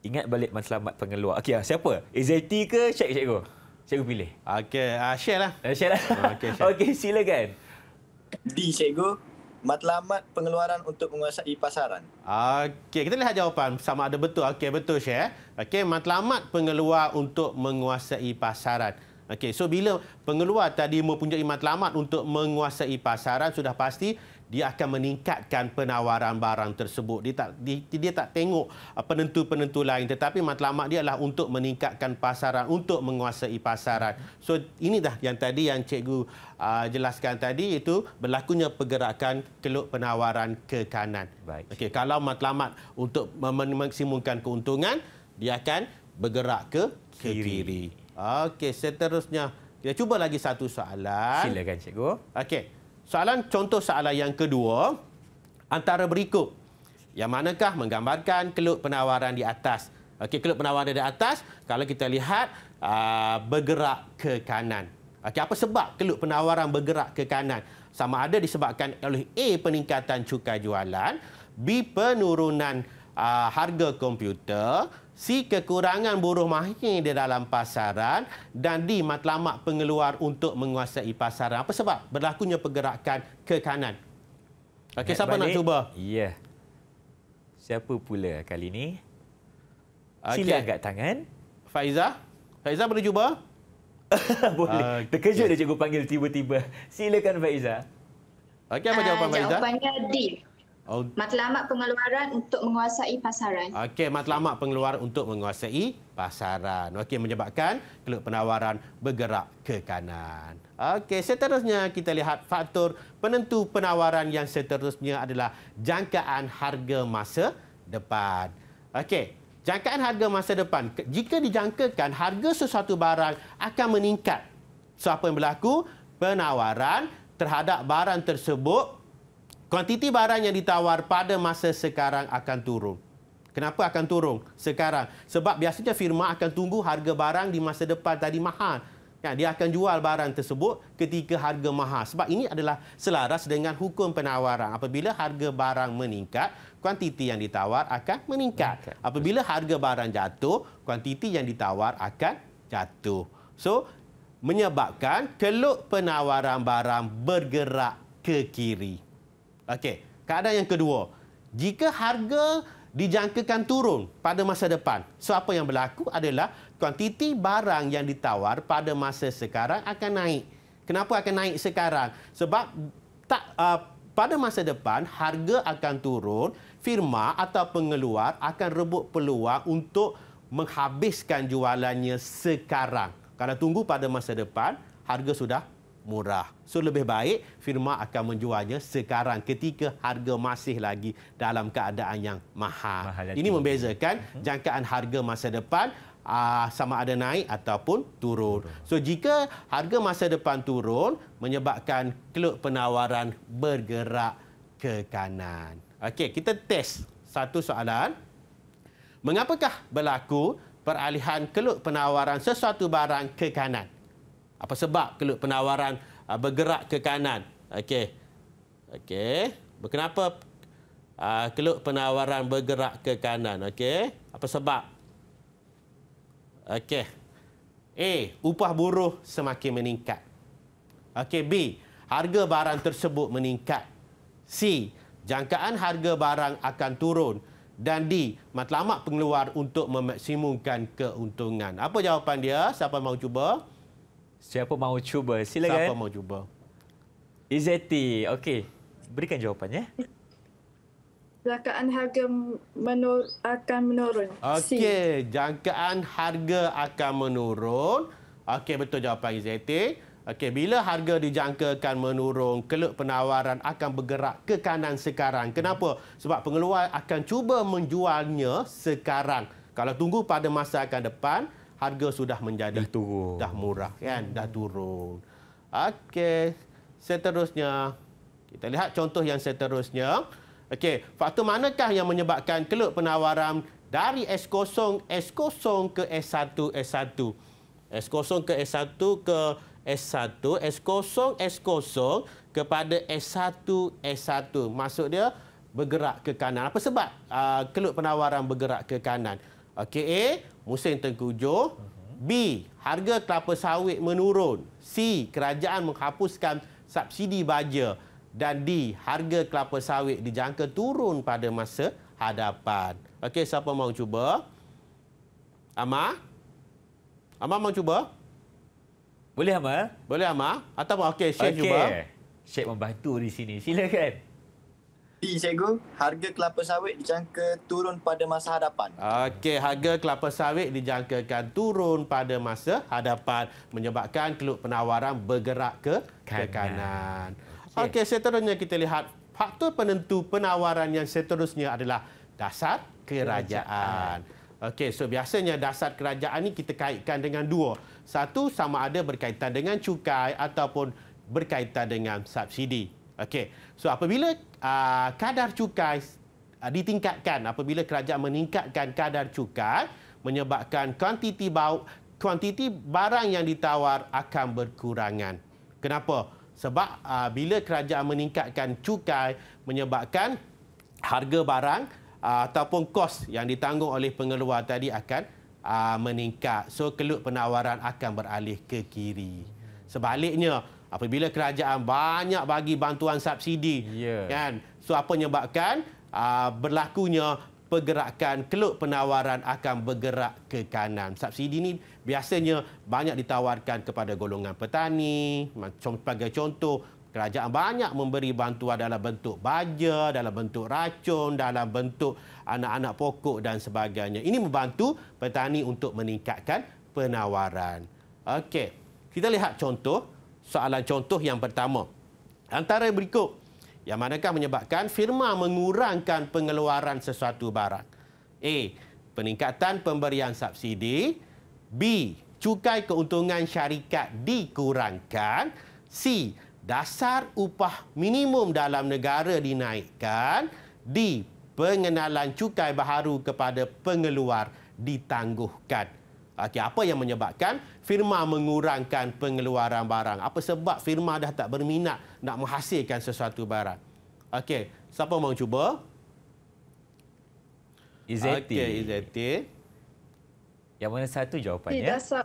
Ingat balik maslamat pengeluar. Okey, ah, siapa? Izati ke Syekh Syekh Cikgu pilih. Okey, uh, share lah. Uh, share lah. Oh, okey, okay, silakan. D, Cikgu. Matlamat pengeluaran untuk menguasai pasaran. Okey, kita lihat jawapan sama ada betul. Okey, betul, Syekh. Eh. Okey, matlamat pengeluar untuk menguasai pasaran. Okey, so bila pengeluar tadi mempunyai matlamat untuk menguasai pasaran, sudah pasti dia akan meningkatkan penawaran barang tersebut. Dia tak dia, dia tak tengok uh, penentu-penentu lain tetapi matlamat dia adalah untuk meningkatkan pasaran, untuk menguasai pasaran. So ini dah yang tadi yang cikgu uh, jelaskan tadi itu berlakunya pergerakan keluk penawaran ke kanan. Okey, kalau matlamat untuk memaksimumkan keuntungan, dia akan bergerak ke ke kiri. kiri. Okey, seterusnya kita cuba lagi satu soalan. Silakan cikgu. Okey. Soalan contoh soalan yang kedua antara berikut yang manakah menggambarkan kelut penawaran di atas? Okey, kelut penawaran di atas kalau kita lihat aa, ah, bergerak ke kanan. Okey, apa sebab kelut penawaran bergerak ke kanan? Sama ada disebabkan oleh A peningkatan cukai jualan, B penurunan uh, harga komputer, si kekurangan buruh mahir di dalam pasaran dan di matlamat pengeluar untuk menguasai pasaran. Apa sebab berlakunya pergerakan ke kanan? Okay, siapa balik. nak cuba? Ya. Siapa pula kali ini? Okay. Sila angkat tangan. Faiza? Faiza boleh cuba? boleh. Uh, Terkejut okay. dia cikgu panggil tiba-tiba. Silakan Faiza. Okey, apa jawapan uh, Faiza? Jawapannya D. Oh. Matlamat pengeluaran untuk menguasai pasaran. Okey, matlamat pengeluaran untuk menguasai pasaran. Okey, menyebabkan keluk penawaran bergerak ke kanan. Okey, seterusnya kita lihat faktor penentu penawaran yang seterusnya adalah jangkaan harga masa depan. Okey, jangkaan harga masa depan. Jika dijangkakan harga sesuatu barang akan meningkat. So, apa yang berlaku? Penawaran terhadap barang tersebut kuantiti barang yang ditawar pada masa sekarang akan turun. Kenapa akan turun sekarang? Sebab biasanya firma akan tunggu harga barang di masa depan tadi mahal. Ya, dia akan jual barang tersebut ketika harga mahal. Sebab ini adalah selaras dengan hukum penawaran. Apabila harga barang meningkat, kuantiti yang ditawar akan meningkat. Apabila harga barang jatuh, kuantiti yang ditawar akan jatuh. So menyebabkan keluk penawaran barang bergerak ke kiri. Okey, keadaan yang kedua. Jika harga dijangkakan turun pada masa depan, so apa yang berlaku adalah kuantiti barang yang ditawar pada masa sekarang akan naik. Kenapa akan naik sekarang? Sebab tak uh, pada masa depan harga akan turun, firma atau pengeluar akan rebut peluang untuk menghabiskan jualannya sekarang. Kalau tunggu pada masa depan, harga sudah murah. So lebih baik firma akan menjualnya sekarang ketika harga masih lagi dalam keadaan yang mahal. mahal Ini tinggi. membezakan mhm. jangkaan harga masa depan uh, sama ada naik ataupun turun. So jika harga masa depan turun menyebabkan klub penawaran bergerak ke kanan. Okey, kita test satu soalan. Mengapakah berlaku peralihan kelut penawaran sesuatu barang ke kanan? Apa sebab kelut penawaran uh, bergerak ke kanan? Okey. Okey. Kenapa uh, kelut penawaran bergerak ke kanan? Okey. Apa sebab? Okey. A. Upah buruh semakin meningkat. Okey. B. Harga barang tersebut meningkat. C. Jangkaan harga barang akan turun. Dan D. Matlamat pengeluar untuk memaksimumkan keuntungan. Apa jawapan dia? Siapa mahu cuba? Okey. Siapa mau cuba? Silakan. Siapa mau cuba? Izeti, okey. Berikan jawapan ya. Jangkaan harga menur- akan menurun. Okey, jangkaan harga akan menurun. Okey, betul jawapan Izeti. Okey, bila harga dijangkakan menurun, keluk penawaran akan bergerak ke kanan sekarang. Kenapa? Sebab pengeluar akan cuba menjualnya sekarang. Kalau tunggu pada masa akan depan, harga sudah menjadi turun. dah murah kan dah turun okey seterusnya kita lihat contoh yang seterusnya okey faktor manakah yang menyebabkan keluk penawaran dari S0 S0 ke S1 S1 S0 ke S1 ke S1 S0 S0 kepada S1 S1 maksud dia bergerak ke kanan apa sebab uh, kelut penawaran bergerak ke kanan okey musim tengkujuh. B. Harga kelapa sawit menurun. C. Kerajaan menghapuskan subsidi baja. Dan D. Harga kelapa sawit dijangka turun pada masa hadapan. Okey, siapa mau cuba? Amar? Amar mau cuba? Boleh, Amar? Boleh, Amar? Ataupun, okey, Syed okay. cuba. Okey, Syed membantu di sini. Silakan. Tapi cikgu, harga kelapa sawit dijangka turun pada masa hadapan. Okey, harga kelapa sawit dijangkakan turun pada masa hadapan menyebabkan keluk penawaran bergerak ke kanan. ke kanan. Okey, okay, seterusnya kita lihat faktor penentu penawaran yang seterusnya adalah dasar kerajaan. Okey, so biasanya dasar kerajaan ini kita kaitkan dengan dua. Satu, sama ada berkaitan dengan cukai ataupun berkaitan dengan subsidi. Okey. So apabila uh, kadar cukai uh, ditingkatkan, apabila kerajaan meningkatkan kadar cukai, menyebabkan kuantiti bau kuantiti barang yang ditawar akan berkurangan. Kenapa? Sebab uh, bila kerajaan meningkatkan cukai menyebabkan harga barang uh, ataupun kos yang ditanggung oleh pengeluar tadi akan uh, meningkat. So kelut penawaran akan beralih ke kiri. Sebaliknya, apabila kerajaan banyak bagi bantuan subsidi yeah. kan so apa menyebabkan uh, berlakunya pergerakan keluk penawaran akan bergerak ke kanan subsidi ini biasanya banyak ditawarkan kepada golongan petani macam sebagai contoh kerajaan banyak memberi bantuan dalam bentuk baja dalam bentuk racun dalam bentuk anak-anak pokok dan sebagainya ini membantu petani untuk meningkatkan penawaran okey kita lihat contoh soalan contoh yang pertama. Antara yang berikut, yang manakah menyebabkan firma mengurangkan pengeluaran sesuatu barang? A. Peningkatan pemberian subsidi. B. Cukai keuntungan syarikat dikurangkan. C. Dasar upah minimum dalam negara dinaikkan. D. Pengenalan cukai baharu kepada pengeluar ditangguhkan. Okey, apa yang menyebabkan firma mengurangkan pengeluaran barang? Apa sebab firma dah tak berminat nak menghasilkan sesuatu barang? Okey, siapa mau cuba? Izetti. Okey, Izetti. Yang mana satu jawapannya? Di dasar,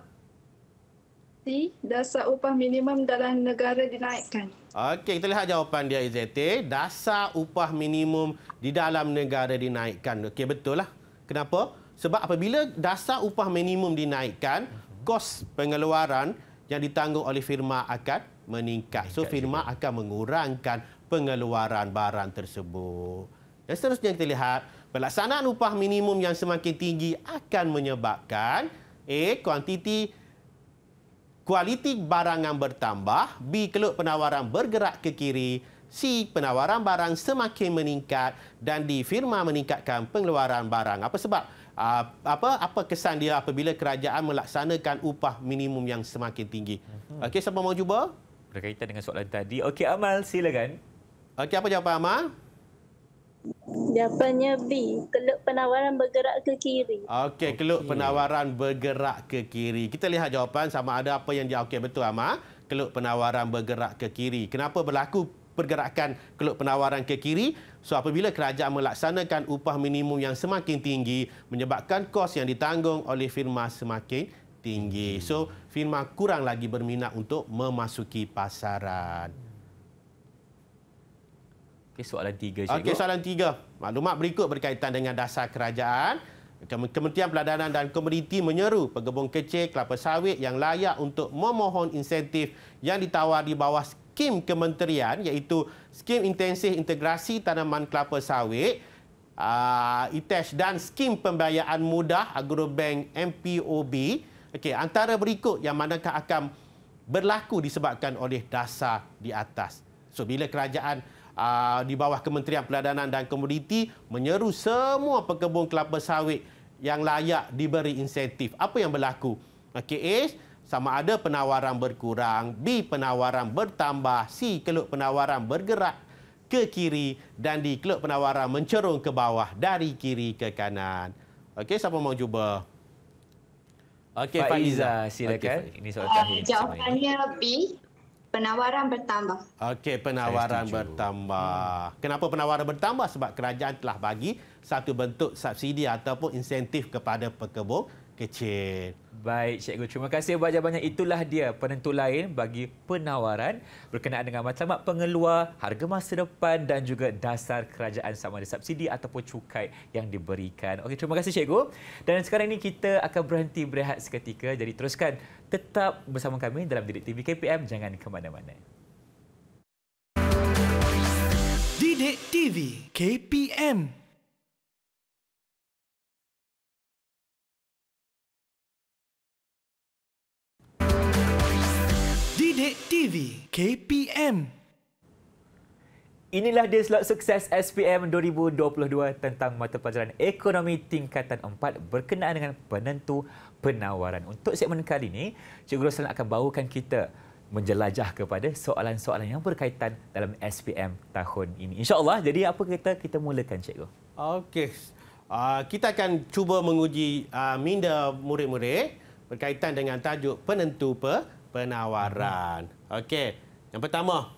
di dasar upah minimum dalam negara dinaikkan. Okey, kita lihat jawapan dia, Izetti. Dasar upah minimum di dalam negara dinaikkan. Okey, betul lah. Kenapa? Kenapa? Sebab apabila dasar upah minimum dinaikkan, kos pengeluaran yang ditanggung oleh firma akan meningkat. So firma akan mengurangkan pengeluaran barang tersebut. Dan seterusnya kita lihat, pelaksanaan upah minimum yang semakin tinggi akan menyebabkan A. kuantiti kualiti barangan bertambah, B. keluk penawaran bergerak ke kiri, C. penawaran barang semakin meningkat dan di firma meningkatkan pengeluaran barang. Apa sebab? Ah, apa apa kesan dia apabila kerajaan melaksanakan upah minimum yang semakin tinggi. Mhm. Okey siapa mau cuba? Berkaitan dengan soalan tadi. Okey Amal silakan. Okey apa jawapan Amal? Jawapannya B, keluk penawaran bergerak ke kiri. Okey, okay. keluk penawaran bergerak ke kiri. Kita lihat jawapan sama ada apa yang dia okey betul Amal. Keluk penawaran bergerak ke kiri. Kenapa berlaku pergerakan keluk penawaran ke kiri. So apabila kerajaan melaksanakan upah minimum yang semakin tinggi menyebabkan kos yang ditanggung oleh firma semakin tinggi. So firma kurang lagi berminat untuk memasuki pasaran. Okay, soalan tiga cikgu. Okey soalan tiga. Maklumat berikut berkaitan dengan dasar kerajaan. Kementerian Peladanan dan Komuniti menyeru pegebung kecil kelapa sawit yang layak untuk memohon insentif yang ditawar di bawah skim kementerian iaitu skim intensif integrasi tanaman kelapa sawit uh, ah, ITESH dan skim Pembayaran mudah Agrobank MPOB okey antara berikut yang manakah akan berlaku disebabkan oleh dasar di atas so bila kerajaan uh, di bawah Kementerian Peladanan dan Komoditi menyeru semua pekebun kelapa sawit yang layak diberi insentif apa yang berlaku okey sama ada penawaran berkurang, B penawaran bertambah, C keluk penawaran bergerak ke kiri dan D keluk penawaran mencerung ke bawah dari kiri ke kanan. Okey, siapa mau cuba? Okey, Pak Iza, silakan. Okay, ini soalan eh, terakhir. jawapannya B, penawaran bertambah. Okey, penawaran bertambah. Kenapa penawaran bertambah? Sebab kerajaan telah bagi satu bentuk subsidi ataupun insentif kepada pekebun kecil. Baik, Cikgu. Terima kasih banyak-banyak Itulah dia penentu lain bagi penawaran berkenaan dengan matlamat pengeluar, harga masa depan dan juga dasar kerajaan sama ada subsidi ataupun cukai yang diberikan. Okey, terima kasih Cikgu. Dan sekarang ini kita akan berhenti berehat seketika. Jadi teruskan tetap bersama kami dalam Didik TV KPM. Jangan ke mana-mana. Didik TV KPM. Sidik TV KPM Inilah dia slot sukses SPM 2022 tentang mata pelajaran ekonomi tingkatan 4 berkenaan dengan penentu penawaran. Untuk segmen kali ini, Cikgu Roslan akan bawakan kita menjelajah kepada soalan-soalan yang berkaitan dalam SPM tahun ini. InsyaAllah, jadi apa kita kita mulakan Cikgu? Okey, uh, kita akan cuba menguji uh, minda murid-murid berkaitan dengan tajuk penentu penawaran penawaran. Okey, yang pertama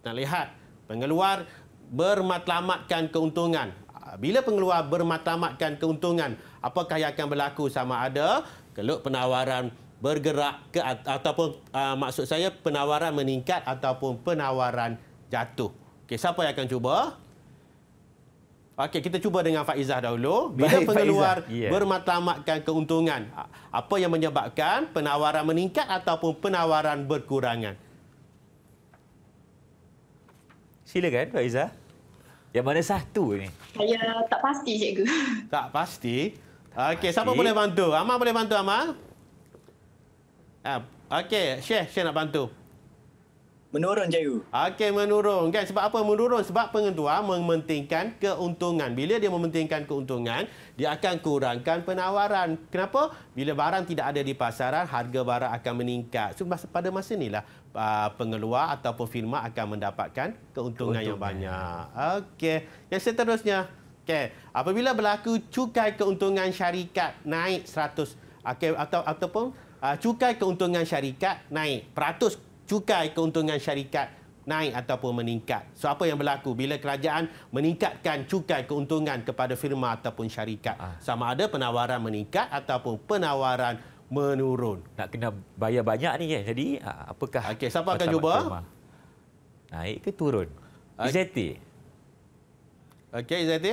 kita lihat pengeluar bermatlamatkan keuntungan. Bila pengeluar bermatlamatkan keuntungan, apakah yang akan berlaku sama ada keluk penawaran bergerak ke ataupun uh, maksud saya penawaran meningkat ataupun penawaran jatuh. Okey, siapa yang akan cuba? Okey, kita cuba dengan Faizah dahulu. Bila Baik, pengeluar yeah. bermatlamatkan keuntungan, apa yang menyebabkan penawaran meningkat ataupun penawaran berkurangan? Silakan Faizah. Yang mana satu ini? Saya tak pasti, cikgu. Tak pasti. Okey, siapa boleh bantu? Amal boleh bantu, Amal? Ah, okey, Syekh, Syekh nak bantu. Menurun Jayu. Okey, menurun kan. Sebab apa menurun? Sebab pengendua mementingkan keuntungan. Bila dia mementingkan keuntungan, dia akan kurangkan penawaran. Kenapa? Bila barang tidak ada di pasaran, harga barang akan meningkat. So, pada masa inilah uh, pengeluar ataupun firma akan mendapatkan keuntungan, keuntungan. yang banyak. Okey, yang seterusnya. Okey, apabila berlaku cukai keuntungan syarikat naik 100 okay. atau ataupun uh, cukai keuntungan syarikat naik peratus cukai keuntungan syarikat naik ataupun meningkat. So apa yang berlaku bila kerajaan meningkatkan cukai keuntungan kepada firma ataupun syarikat? Ah. Sama ada penawaran meningkat ataupun penawaran menurun. Tak kena bayar banyak ni ya. Jadi ah, apakah Okey, siapa akan cuba? Naik ke turun? Izati. Okey, Izati.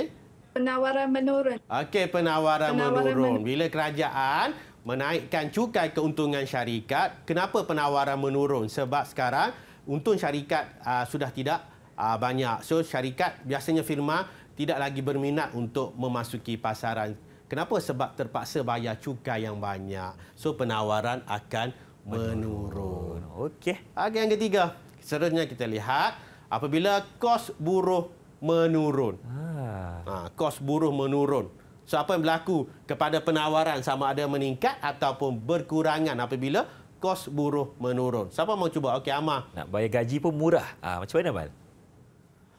Penawaran menurun. Okey, penawaran, penawaran menurun. Men- bila kerajaan menaikkan cukai keuntungan syarikat kenapa penawaran menurun sebab sekarang untung syarikat uh, sudah tidak uh, banyak so syarikat biasanya firma tidak lagi berminat untuk memasuki pasaran kenapa sebab terpaksa bayar cukai yang banyak so penawaran akan menurun okey okay, yang ketiga seterusnya kita lihat apabila kos buruh menurun ha, kos buruh menurun So apa yang berlaku kepada penawaran sama ada meningkat ataupun berkurangan apabila kos buruh menurun. Siapa mau cuba? Okey, Amah. Nak bayar gaji pun murah. Ah, macam mana, Amal?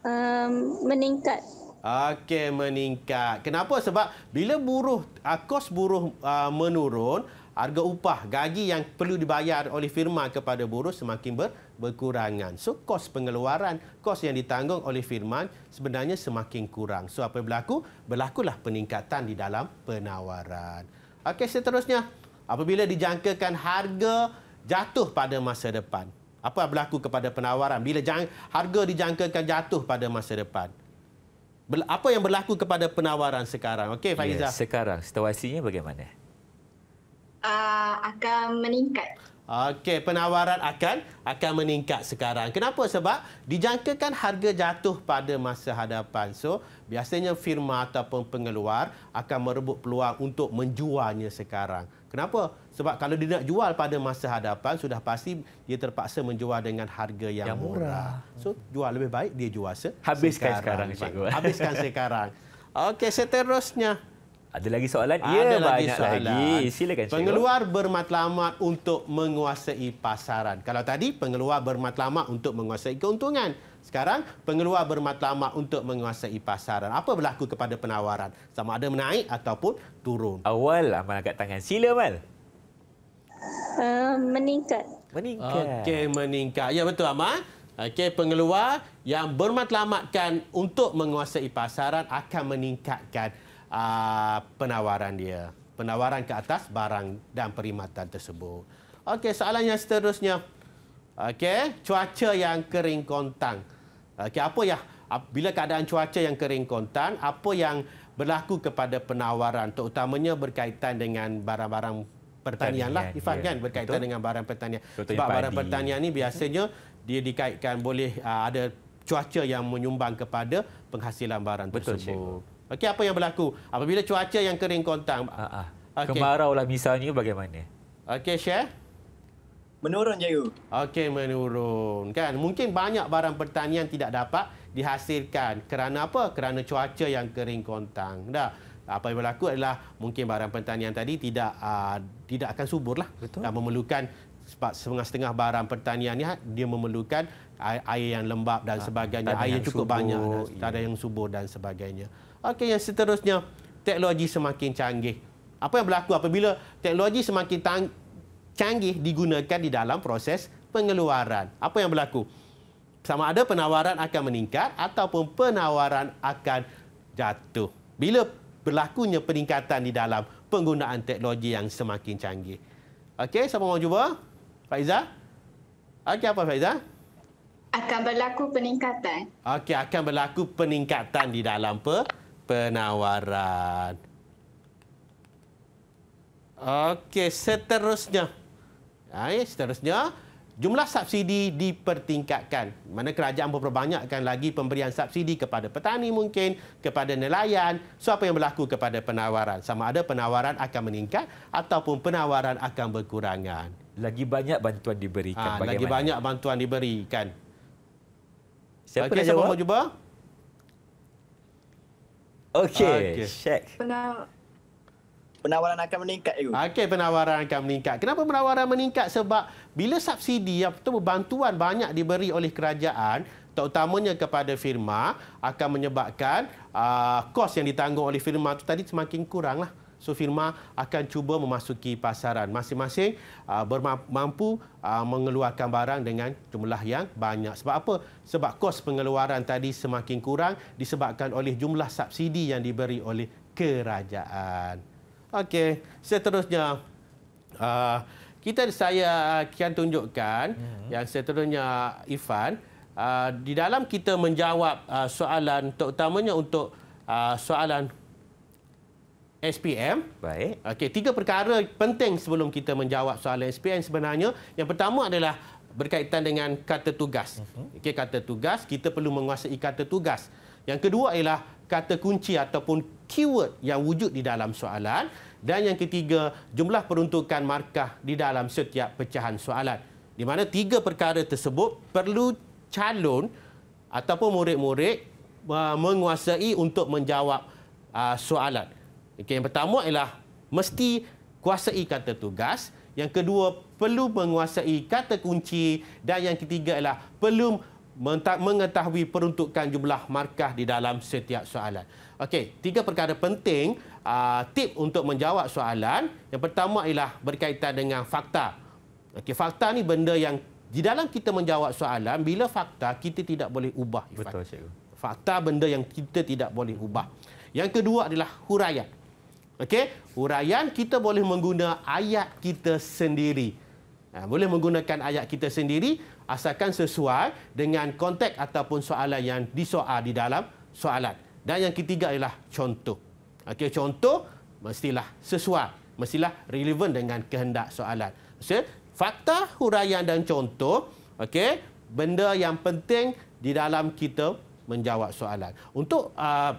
Um, meningkat. Okey, meningkat. Kenapa? Sebab bila buruh ah, kos buruh uh, menurun, harga upah, gaji yang perlu dibayar oleh firma kepada buruh semakin ber, berkurangan. So kos pengeluaran, kos yang ditanggung oleh firman sebenarnya semakin kurang. So apa berlaku? Berlakulah peningkatan di dalam penawaran. Okey, seterusnya. Apabila dijangkakan harga jatuh pada masa depan. Apa berlaku kepada penawaran? Bila jang, harga dijangkakan jatuh pada masa depan. Apa yang berlaku kepada penawaran sekarang? Okey, Faizah. Ya, sekarang, situasinya bagaimana? Uh, akan meningkat. Okey, penawaran akan akan meningkat sekarang. Kenapa? Sebab dijangkakan harga jatuh pada masa hadapan. So, biasanya firma ataupun pengeluar akan merebut peluang untuk menjualnya sekarang. Kenapa? Sebab kalau dia nak jual pada masa hadapan, sudah pasti dia terpaksa menjual dengan harga yang, yang murah. So, jual lebih baik dia jual se Habiskan sekarang. sekarang Habiskan sekarang. Okey, seterusnya ada lagi soalan? Ada ya, lagi banyak soalan. lagi. Silakan, pengeluar bermatlamat untuk menguasai pasaran. Kalau tadi, pengeluar bermatlamat untuk menguasai keuntungan. Sekarang, pengeluar bermatlamat untuk menguasai pasaran. Apa berlaku kepada penawaran? Sama ada menaik ataupun turun. Awal, Amal angkat tangan. Sila, Amal. Uh, meningkat. Meningkat. Okey, meningkat. Ya, betul, Amal. Okey, pengeluar yang bermatlamatkan untuk menguasai pasaran akan meningkatkan uh, penawaran dia. Penawaran ke atas barang dan perkhidmatan tersebut. Okey, soalan yang seterusnya. Okey, cuaca yang kering kontang. Okey, apa ya? Bila keadaan cuaca yang kering kontang, apa yang berlaku kepada penawaran terutamanya berkaitan dengan barang-barang pertanian lah Ifan yeah. kan berkaitan Betul. dengan barang pertanian Contohnya sebab padi. barang pertanian ni biasanya dia dikaitkan boleh ah, ada cuaca yang menyumbang kepada penghasilan barang Betul, tersebut. Cik. Okey, apa yang berlaku? Apabila cuaca yang kering kontang. Ah, ah. Okay. Kemarau lah misalnya bagaimana? Okey, Syekh. Menurun, Jayu. Okey, menurun. Kan? Mungkin banyak barang pertanian tidak dapat dihasilkan. Kerana apa? Kerana cuaca yang kering kontang. Dah. Apa yang berlaku adalah mungkin barang pertanian tadi tidak uh, tidak akan subur. Lah. Betul. Dan memerlukan sebab setengah-setengah barang pertanian ni, dia memerlukan air, yang lembap dan sebagainya. Tadi air yang cukup subur, banyak. Dan, Tak ada yang subur dan sebagainya. Okey, yang seterusnya, teknologi semakin canggih. Apa yang berlaku apabila teknologi semakin canggih digunakan di dalam proses pengeluaran? Apa yang berlaku? Sama ada penawaran akan meningkat ataupun penawaran akan jatuh. Bila berlakunya peningkatan di dalam penggunaan teknologi yang semakin canggih. Okey, siapa mau cuba? Faiza? Okey, apa Faiza? Akan berlaku peningkatan. Okey, akan berlaku peningkatan di dalam apa? Pe penawaran. Okey, seterusnya. Ay, ha, ya, seterusnya, jumlah subsidi dipertingkatkan. Mana kerajaan memperbanyakkan lagi pemberian subsidi kepada petani mungkin, kepada nelayan. So, apa yang berlaku kepada penawaran? Sama ada penawaran akan meningkat ataupun penawaran akan berkurangan. Lagi banyak bantuan diberikan. Ha, lagi banyak bantuan diberikan. Siapa okay, nak jawab? Siapa nak Okey, check. Penawaran akan meningkat itu. Okey, penawaran akan meningkat. Kenapa penawaran meningkat? Sebab bila subsidi atau bantuan banyak diberi oleh kerajaan, terutamanya kepada firma, akan menyebabkan uh, kos yang ditanggung oleh firma itu tadi semakin kuranglah. So firma akan cuba memasuki pasaran masing-masing uh, mampu uh, mengeluarkan barang dengan jumlah yang banyak. Sebab apa? Sebab kos pengeluaran tadi semakin kurang disebabkan oleh jumlah subsidi yang diberi oleh kerajaan. Okey, seterusnya uh, kita saya akan tunjukkan ya. yang seterusnya Ifan uh, di dalam kita menjawab uh, soalan terutamanya untuk uh, soalan SPM. Baik. Okey, tiga perkara penting sebelum kita menjawab soalan SPM sebenarnya. Yang pertama adalah berkaitan dengan kata tugas. Mhm. Okey, kata tugas kita perlu menguasai kata tugas. Yang kedua ialah kata kunci ataupun keyword yang wujud di dalam soalan dan yang ketiga jumlah peruntukan markah di dalam setiap pecahan soalan. Di mana tiga perkara tersebut perlu calon ataupun murid-murid uh, menguasai untuk menjawab uh, soalan. Okay, yang pertama ialah mesti kuasai kata tugas. Yang kedua, perlu menguasai kata kunci. Dan yang ketiga ialah perlu mengetahui peruntukan jumlah markah di dalam setiap soalan. Okey, tiga perkara penting ah, tip untuk menjawab soalan. Yang pertama ialah berkaitan dengan fakta. Okey, fakta ni benda yang di dalam kita menjawab soalan, bila fakta kita tidak boleh ubah. Betul, Cikgu. Fakta benda yang kita tidak boleh ubah. Yang kedua adalah huraian. Okey, huraian kita boleh menggunakan ayat kita sendiri. Ha, boleh menggunakan ayat kita sendiri asalkan sesuai dengan konteks ataupun soalan yang disoal di dalam soalan. Dan yang ketiga ialah contoh. Okey, contoh mestilah sesuai, mestilah relevan dengan kehendak soalan. So, fakta, huraian dan contoh, okey, benda yang penting di dalam kita menjawab soalan. Untuk uh,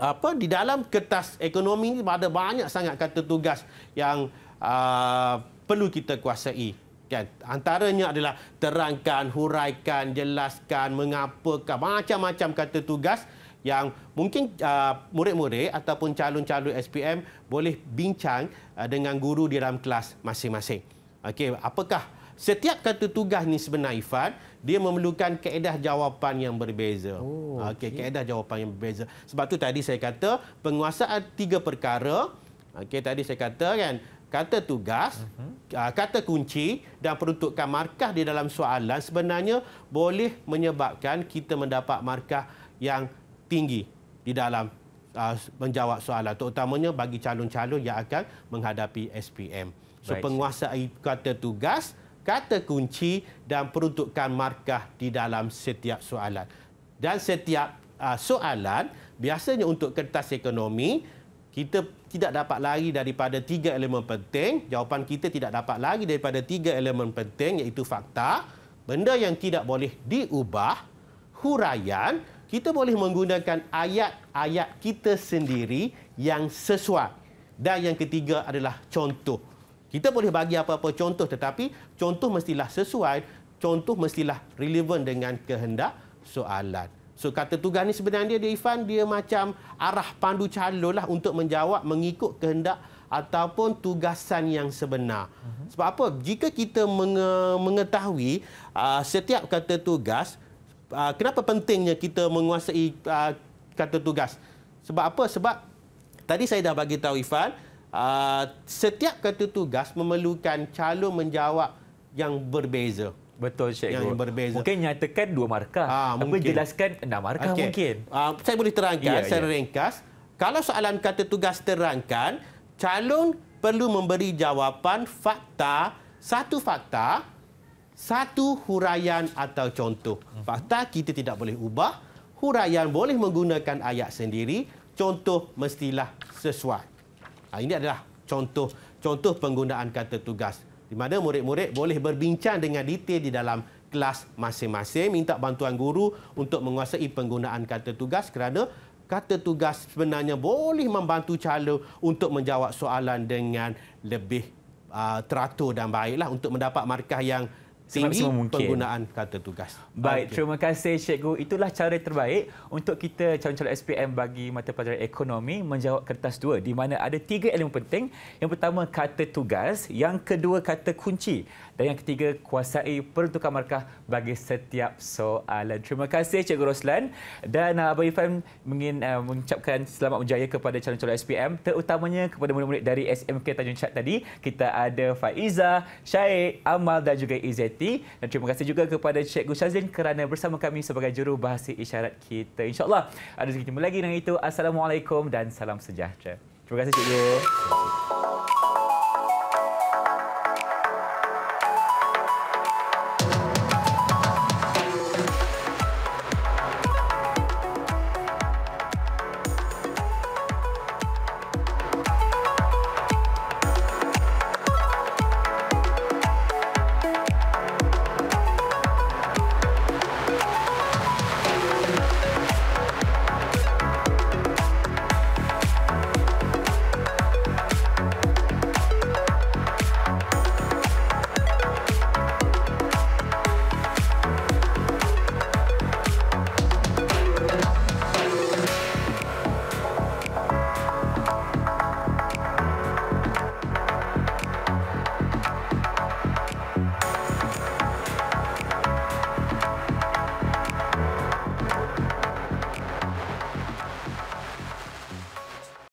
apa di dalam kertas ekonomi ini ada banyak sangat kata tugas yang uh, perlu kita kuasai kan antaranya adalah terangkan huraikan jelaskan mengapa? macam-macam kata tugas yang mungkin uh, murid-murid ataupun calon-calon SPM boleh bincang uh, dengan guru di dalam kelas masing-masing okey apakah setiap kata tugas ni sebenarnya Ifan dia memerlukan kaedah jawapan yang berbeza. Oh, ah, okey, okay. kaedah jawapan yang berbeza. Sebab tu tadi saya kata penguasaan tiga perkara. Okey, tadi saya kata kan kata tugas, uh mhm. ah, -huh. kata kunci dan peruntukan markah di dalam soalan sebenarnya boleh menyebabkan kita mendapat markah yang tinggi di dalam uh, menjawab soalan terutamanya bagi calon-calon yang akan menghadapi SPM. So Baik. penguasaan kata tugas kata kunci dan peruntukkan markah di dalam setiap soalan. Dan setiap uh, soalan, biasanya untuk kertas ekonomi, kita tidak dapat lari daripada tiga elemen penting. Jawapan kita tidak dapat lari daripada tiga elemen penting iaitu fakta, benda yang tidak boleh diubah, huraian, kita boleh menggunakan ayat-ayat kita sendiri yang sesuai. Dan yang ketiga adalah contoh. Kita boleh bagi apa-apa contoh tetapi contoh mestilah sesuai, contoh mestilah relevan dengan kehendak soalan. So kata tugas ni sebenarnya dia Ifan dia macam arah pandu lah untuk menjawab mengikut kehendak ataupun tugasan yang sebenar. Mhm. Sebab apa? Jika kita mengetahui ah, setiap kata tugas ah, kenapa pentingnya kita menguasai ah, kata tugas? Sebab apa? Sebab tadi saya dah bagi tahu Ifan Ah, setiap kata tugas memerlukan calon menjawab yang berbeza. Betul, Cikgu. Yang berbeza. Mungkin nyatakan dua markah. Ha, Tapi mungkin. jelaskan enam markah okay. mungkin. Ha, saya boleh terangkan ya, secara ya. ringkas. Kalau soalan kata tugas terangkan, calon perlu memberi jawapan fakta, satu fakta, satu huraian atau contoh. Mhm. Fakta kita tidak boleh ubah. Huraian boleh menggunakan ayat sendiri. Contoh mestilah sesuai. Ah, ini adalah contoh contoh penggunaan kata tugas di mana murid-murid boleh berbincang dengan detail di dalam kelas masing-masing minta bantuan guru untuk menguasai penggunaan kata tugas kerana kata tugas sebenarnya boleh membantu calon untuk menjawab soalan dengan lebih uh, teratur dan baiklah untuk mendapat markah yang tinggi penggunaan kata tugas. Baik, okay. terima kasih Cikgu. Itulah cara terbaik untuk kita calon-calon SPM bagi mata pelajaran ekonomi menjawab kertas dua di mana ada tiga elemen penting. Yang pertama kata tugas, yang kedua kata kunci dan yang ketiga kuasai peruntukan markah bagi setiap soalan. Terima kasih Cikgu Roslan dan uh, Abang Ifan ingin uh, mengucapkan selamat berjaya kepada calon-calon SPM terutamanya kepada murid-murid dari SMK Tanjung Chat tadi. Kita ada Faiza, Syahid, Amal dan juga Izzet. Siti dan terima kasih juga kepada Cikgu Syazlin kerana bersama kami sebagai juru bahasa isyarat kita. InsyaAllah ada rezeki jumpa lagi dengan itu. Assalamualaikum dan salam sejahtera. Terima kasih Cikgu. Terima kasih.